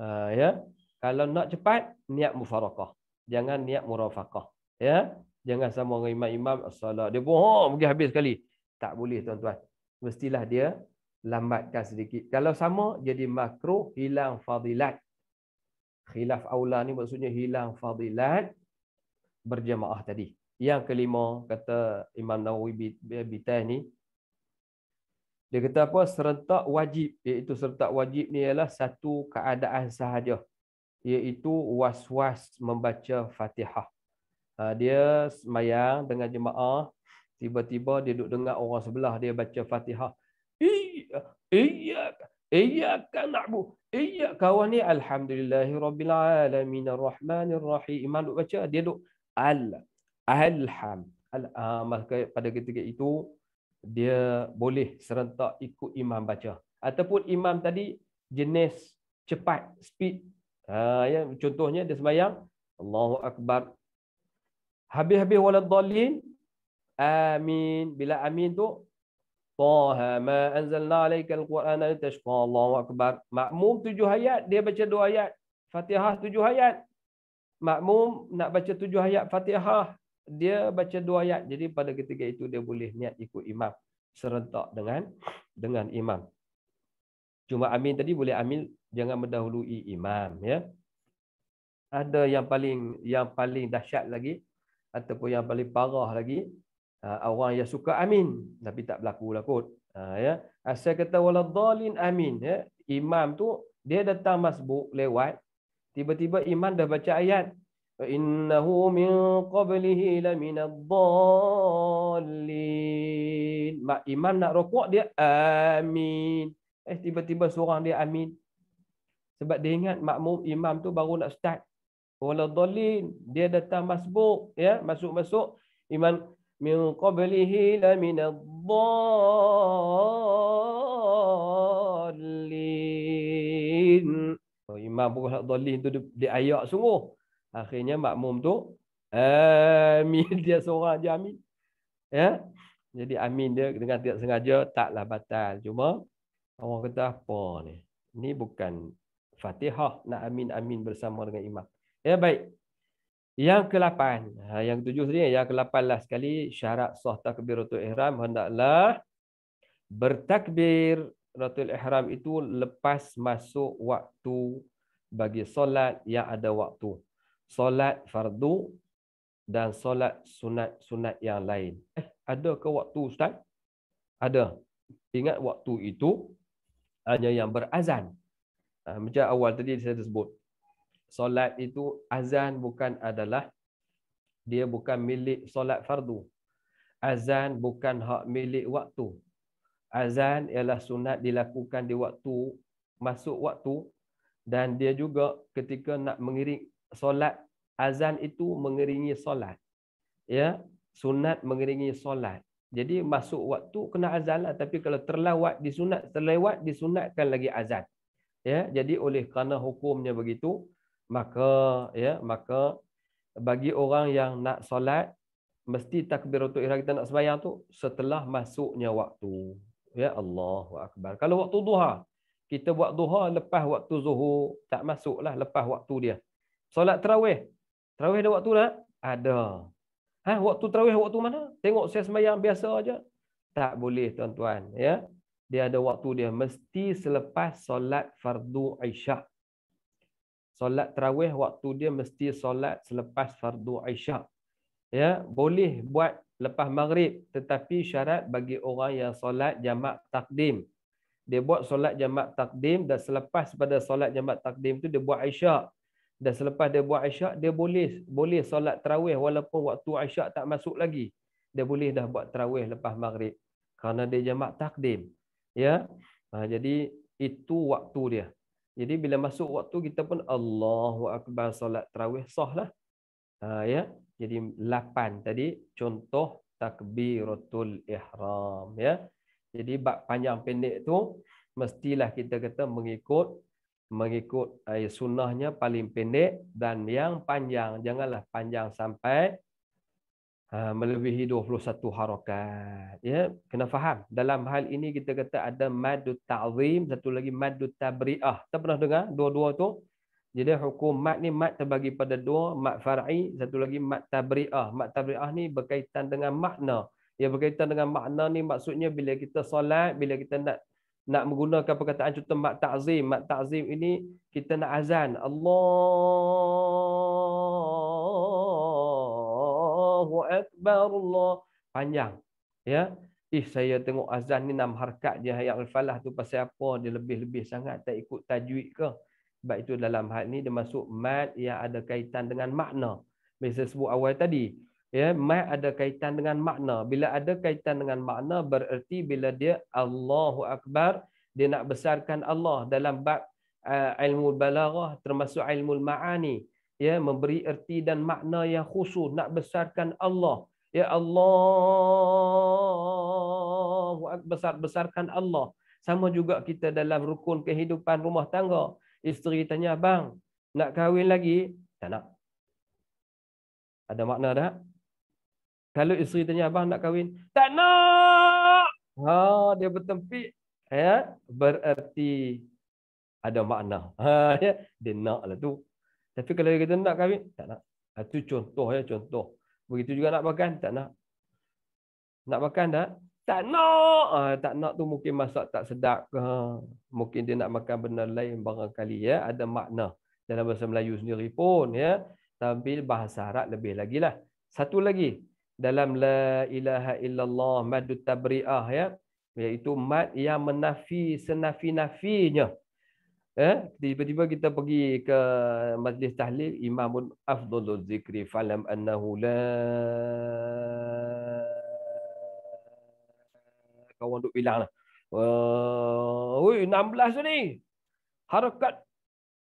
ah, ya kalau nak cepat niat mufarakah jangan niat murafaqah ya Jangan sama dengan imam-imam salat. Dia pun oh, pergi habis sekali. Tak boleh tuan-tuan. Mestilah dia lambatkan sedikit. Kalau sama, jadi makruh hilang fadilat. Khilaf aula ni maksudnya hilang fadilat berjemaah tadi. Yang kelima, kata Imam Nawawi Bitaih ni. Dia kata apa? Serentak wajib. Iaitu serentak wajib ni ialah satu keadaan sahaja. Iaitu was-was membaca fatihah. Ah, dia sembahyang dengan jemaah tiba-tiba dia duduk dengar orang sebelah dia baca Fatihah iya iya kan na'bu iya kawan ni alhamdulillahirabbil alamin arrahmanir rahim iman duk baca dia duk al alham al ah, maka pada ketika itu dia boleh serentak ikut imam baca ataupun imam tadi jenis cepat speed ha, ya contohnya dia sembahyang Allahu akbar Habis-habis walad dhalin. Amin. Bila amin tu. Taha ma anzalna alaika al-Quran al-Tashqa. Allahu Akbar. Makmum tujuh ayat. Dia baca dua ayat. Fatihah tujuh ayat. Makmum nak baca tujuh ayat Fatihah. Dia baca dua ayat. Jadi pada ketika itu dia boleh niat ikut imam. Serentak dengan dengan imam. Cuma amin tadi boleh amin. Jangan mendahului imam. ya. Ada yang paling yang paling dahsyat lagi ataupun yang paling parah lagi ah, orang yang suka amin tapi tak berlaku lah kot ah, ya asal kata waladhalin amin ya imam tu dia datang masbuk lewat tiba-tiba imam dah baca ayat innahu min qablihi laminadhallin mak imam nak rokok dia amin eh tiba-tiba seorang dia amin sebab dia ingat makmum imam tu baru nak start waladhallin dia datang masbuk ya masuk-masuk iman min qablihi la minadhallin oh, imam bukan dhallin tu dia, dia ayak sungguh akhirnya makmum tu amin dia seorang je amin ya jadi amin dia dengan tidak sengaja taklah batal cuma orang kata apa ni ni bukan Fatihah nak amin amin bersama dengan imam Ya baik. Yang ke-8. Ha, yang ke-7 tadi yang ke-8 lah sekali syarat sah takbiratul ihram hendaklah bertakbir ratul ihram itu lepas masuk waktu bagi solat yang ada waktu. Solat fardu dan solat sunat-sunat yang lain. Eh, ada ke waktu ustaz? Ada. Ingat waktu itu hanya yang berazan. Ha, macam awal tadi saya sebut solat itu azan bukan adalah dia bukan milik solat fardu. Azan bukan hak milik waktu. Azan ialah sunat dilakukan di waktu masuk waktu dan dia juga ketika nak mengiring solat azan itu mengiringi solat. Ya, sunat mengiringi solat. Jadi masuk waktu kena azan lah. Tapi kalau terlewat disunat, terlewat disunatkan lagi azan. Ya, jadi oleh kerana hukumnya begitu, maka ya maka bagi orang yang nak solat mesti takbiratul ihram kita nak sembahyang tu setelah masuknya waktu ya Allahu akbar kalau waktu duha kita buat duha lepas waktu zuhur tak masuklah lepas waktu dia solat tarawih tarawih ada waktu tak ada ha waktu tarawih waktu mana tengok saya sembahyang biasa aja tak boleh tuan-tuan ya dia ada waktu dia mesti selepas solat fardu isyak solat terawih waktu dia mesti solat selepas fardu isyak ya boleh buat lepas maghrib tetapi syarat bagi orang yang solat jamak takdim dia buat solat jamak takdim dan selepas pada solat jamak takdim tu dia buat isyak dan selepas dia buat isyak dia boleh boleh solat terawih walaupun waktu isyak tak masuk lagi dia boleh dah buat terawih lepas maghrib kerana dia jamak takdim ya ha, jadi itu waktu dia jadi bila masuk waktu kita pun Allahu akbar solat tarawih sah lah. Ha, ya. Jadi 8 tadi contoh takbiratul ihram ya. Jadi bab panjang pendek tu mestilah kita kata mengikut mengikut ayat sunnahnya paling pendek dan yang panjang janganlah panjang sampai Ah, melebihi 21 harakat ya kena faham dalam hal ini kita kata ada madu ta'zim satu lagi madu tabri'ah kita pernah dengar dua-dua tu jadi hukum mad ni mad terbagi pada dua mad far'i satu lagi mad tabri'ah mad tabri'ah ni berkaitan dengan makna ya berkaitan dengan makna ni maksudnya bila kita solat bila kita nak nak menggunakan perkataan contoh mad ta'zim mad ta'zim ini kita nak azan Allah Allahu Akbar Allah. Panjang. Ya. Ih saya tengok azan ni enam harkat je ayat al-falah tu pasal apa dia lebih-lebih sangat tak ikut tajwid ke? Sebab itu dalam hal ni dia masuk mad yang ada kaitan dengan makna. Biasa sebut awal tadi. Ya, mad ada kaitan dengan makna. Bila ada kaitan dengan makna bererti bila dia Allahu Akbar dia nak besarkan Allah dalam bab uh, eh, ilmu balaghah termasuk ilmu maani ya memberi erti dan makna yang khusus nak besarkan Allah ya Allah besar besarkan Allah sama juga kita dalam rukun kehidupan rumah tangga isteri tanya bang nak kahwin lagi tak nak ada makna tak kalau isteri tanya bang nak kahwin tak nak ha dia bertempi ya bererti ada makna ha ya dia naklah tu tapi kalau dia kata nak kahwin, tak nak. Itu ah, contoh ya, contoh. Begitu juga nak makan, tak nak. Nak makan tak? Tak nak. Ha, tak nak tu mungkin masak tak sedap ke. Mungkin dia nak makan benda lain barangkali ya. Ada makna dalam bahasa Melayu sendiri pun ya. Tapi bahasa Arab lebih lagi lah. Satu lagi. Dalam la ilaha illallah madu tabri'ah ya. Iaitu mad yang menafi senafi-nafinya eh Tiba-tiba kita pergi ke majlis tahlil, imam pun afdulul zikri falam annahu la kawan duk bilang lah. Eh, oi, 16 tu ni. Harakat.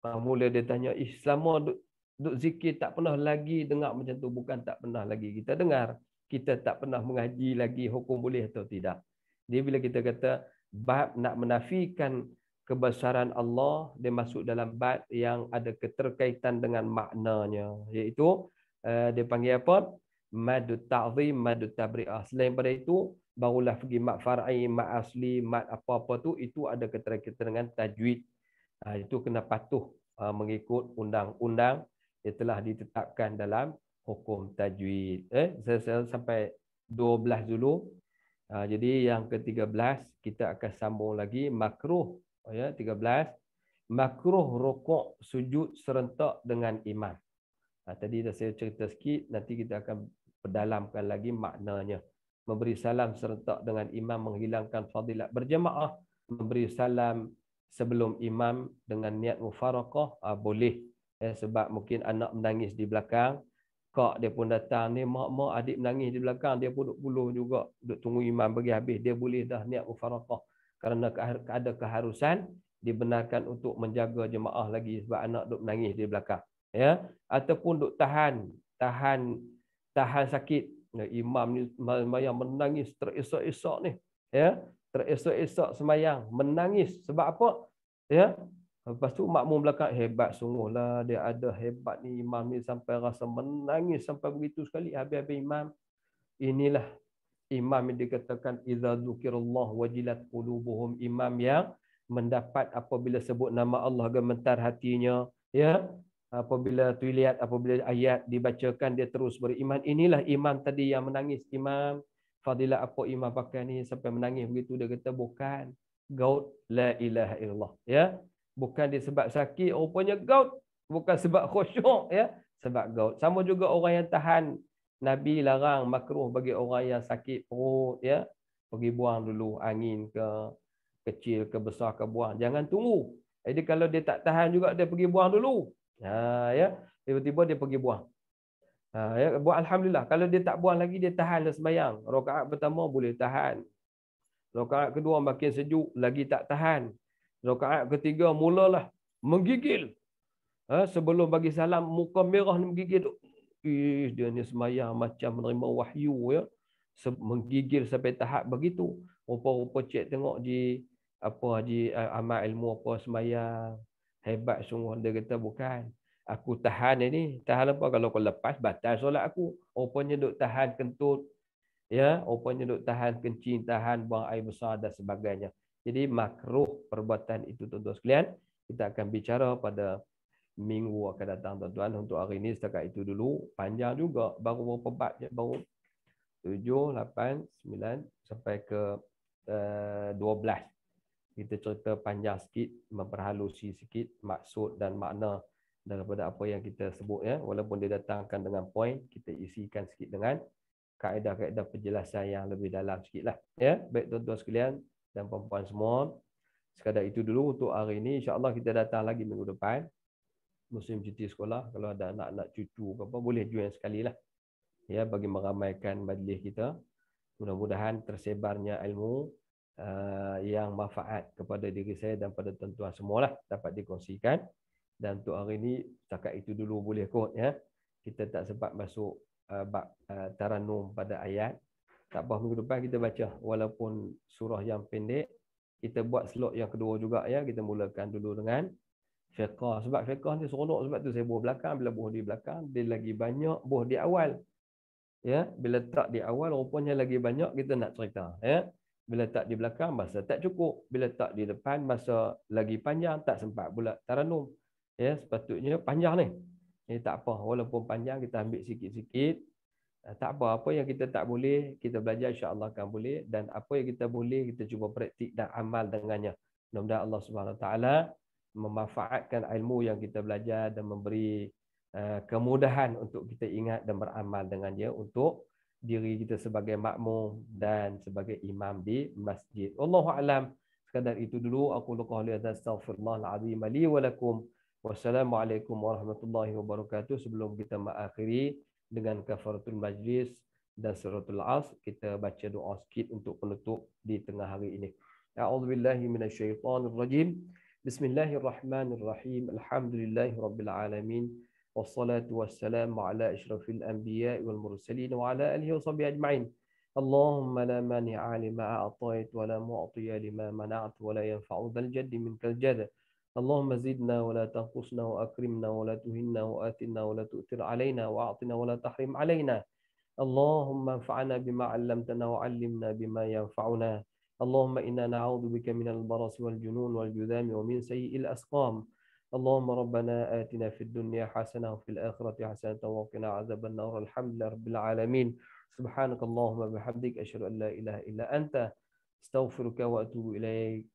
Ah, mula dia tanya, Islam duk, duk zikir tak pernah lagi dengar macam tu. Bukan tak pernah lagi kita dengar. Kita tak pernah mengaji lagi hukum boleh atau tidak. Dia bila kita kata, bab nak menafikan kebesaran Allah dia masuk dalam bab yang ada keterkaitan dengan maknanya iaitu uh, dia panggil apa madu ta'zim madu tabri'ah selain pada itu barulah pergi mad far'i mad asli mad apa-apa tu itu ada keterkaitan dengan tajwid uh, itu kena patuh uh, mengikut undang-undang yang telah ditetapkan dalam hukum tajwid eh saya, saya sampai 12 dulu uh, jadi yang ke-13 kita akan sambung lagi makruh Oh ayat 13 makruh rokok, sujud serentak dengan imam. Ha, tadi dah saya cerita sikit nanti kita akan pedalamkan lagi maknanya. Memberi salam serentak dengan imam menghilangkan fadilat berjemaah, memberi salam sebelum imam dengan niat mufaraqah ha, boleh ya, sebab mungkin anak menangis di belakang kak dia pun datang ni mak mak adik menangis di belakang dia pun duk puluh juga duk tunggu imam bagi habis dia boleh dah niat mufaraqah kerana ada keharusan dibenarkan untuk menjaga jemaah lagi sebab anak duk menangis di belakang ya ataupun duk tahan tahan tahan sakit imam ni sembahyang menangis teresak-esak ni ya teresak-esak sembahyang menangis sebab apa ya lepas tu makmum belakang hebat sungguhlah dia ada hebat ni imam ni sampai rasa menangis sampai begitu sekali habis-habis imam inilah imam yang dikatakan idza dzukirallah wajilat qulubuhum imam yang mendapat apabila sebut nama Allah gemetar hatinya ya apabila tuliat apabila ayat dibacakan dia terus beriman inilah imam tadi yang menangis imam fadilah apa imam pakai ni sampai menangis begitu dia kata bukan Gaud la ilaha illallah ya bukan dia sebab sakit rupanya gaud. bukan sebab khusyuk ya sebab gaud. sama juga orang yang tahan Nabi larang makruh bagi orang yang sakit perut ya pergi buang dulu angin ke kecil ke besar ke buang jangan tunggu jadi kalau dia tak tahan juga dia pergi buang dulu ha ya tiba-tiba dia pergi buang ha ya buat alhamdulillah kalau dia tak buang lagi dia tahan dah sembahyang rakaat pertama boleh tahan rakaat kedua makin sejuk lagi tak tahan rakaat ketiga mulalah menggigil ha, sebelum bagi salam muka merah ni menggigil Ih, dia ni semayang macam menerima wahyu ya. Menggigil sampai tahap begitu. Rupa-rupa cik tengok di apa di eh, amal ilmu apa semayang. Hebat sungguh dia kata bukan. Aku tahan ini. Tahan apa? Kalau kau lepas, batal solat aku. Rupanya duk tahan kentut. Ya, rupanya duk tahan kencing, tahan buang air besar dan sebagainya. Jadi makruh perbuatan itu tuan-tuan sekalian. Kita akan bicara pada minggu akan datang tuan-tuan untuk hari ini setakat itu dulu panjang juga baru berapa bab je baru 7 8 9 sampai ke uh, eh, 12 kita cerita panjang sikit memperhalusi sikit maksud dan makna daripada apa yang kita sebut ya walaupun dia datangkan dengan poin kita isikan sikit dengan kaedah-kaedah penjelasan yang lebih dalam sikitlah ya baik tuan-tuan sekalian dan puan-puan semua sekadar itu dulu untuk hari ini insyaallah kita datang lagi minggu depan musim cuti sekolah kalau ada anak-anak cucu ke apa boleh join sekali lah ya bagi meramaikan majlis kita mudah-mudahan tersebarnya ilmu uh, yang manfaat kepada diri saya dan pada tuan-tuan semualah dapat dikongsikan dan untuk hari ini setakat itu dulu boleh kot ya kita tak sempat masuk uh, bab uh, taranum pada ayat tak apa minggu depan kita baca walaupun surah yang pendek kita buat slot yang kedua juga ya kita mulakan dulu dengan fiqah sebab fiqah ni seronok sebab tu saya buah belakang bila buah di belakang dia lagi banyak buah di awal ya bila tak di awal rupanya lagi banyak kita nak cerita ya bila tak di belakang masa tak cukup bila tak di depan masa lagi panjang tak sempat pula taranum ya sepatutnya panjang ni ini tak apa walaupun panjang kita ambil sikit-sikit eh, tak apa apa yang kita tak boleh kita belajar insya-Allah akan boleh dan apa yang kita boleh kita cuba praktik dan amal dengannya mudah-mudahan Allah Subhanahu taala memanfaatkan ilmu yang kita belajar dan memberi eh, kemudahan untuk kita ingat dan beramal dengan dia untuk diri kita sebagai makmum dan sebagai imam di masjid. Allahu alam. Sekadar itu dulu aku lakukan oleh astagfirullah alazim li wa lakum. Wassalamualaikum warahmatullahi wabarakatuh. Sebelum kita mengakhiri dengan kafaratul majlis dan suratul as, kita baca doa sikit untuk penutup di tengah hari ini. A'udzubillahi minasyaitonirrajim. rajim. بسم الله الرحمن الرحيم الحمد لله رب العالمين والصلاة والسلام على أشرف الأنبياء والمرسلين وعلى آله وصحبه أجمعين اللهم لا مانع لما أعطيت ولا معطي لما منعت ولا ينفع ذا الجد منك الجد اللهم زدنا ولا تنقصنا وأكرمنا ولا تهنا وآتنا ولا تؤثر علينا وأعطنا ولا تحرم علينا اللهم انفعنا بما علمتنا وعلمنا بما ينفعنا اللهم إنا نعوذ بك من البرص والجنون والجذام ومن سيء الأسقام اللهم ربنا آتنا في الدنيا حسنة وفي الآخرة حسنة وقنا عذاب النار الحمد لله رب العالمين سبحانك اللهم بحمدك أشهد أن لا إله إلا أنت استغفرك وأتوب إليك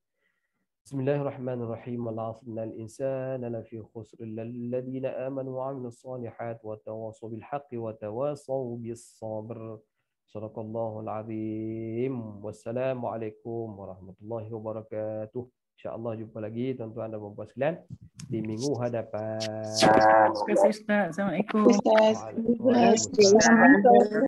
بسم الله الرحمن الرحيم والعصر إن الإنسان لفي خسر إلا الذين آمنوا وعملوا الصالحات وتواصوا بالحق وتواصوا بالصبر Sadaqallahul Azim. Wassalamualaikum warahmatullahi wabarakatuh. InsyaAllah jumpa lagi tuan-tuan dan puan sekalian di minggu hadapan. Terima kasih Ustaz. Assalamualaikum.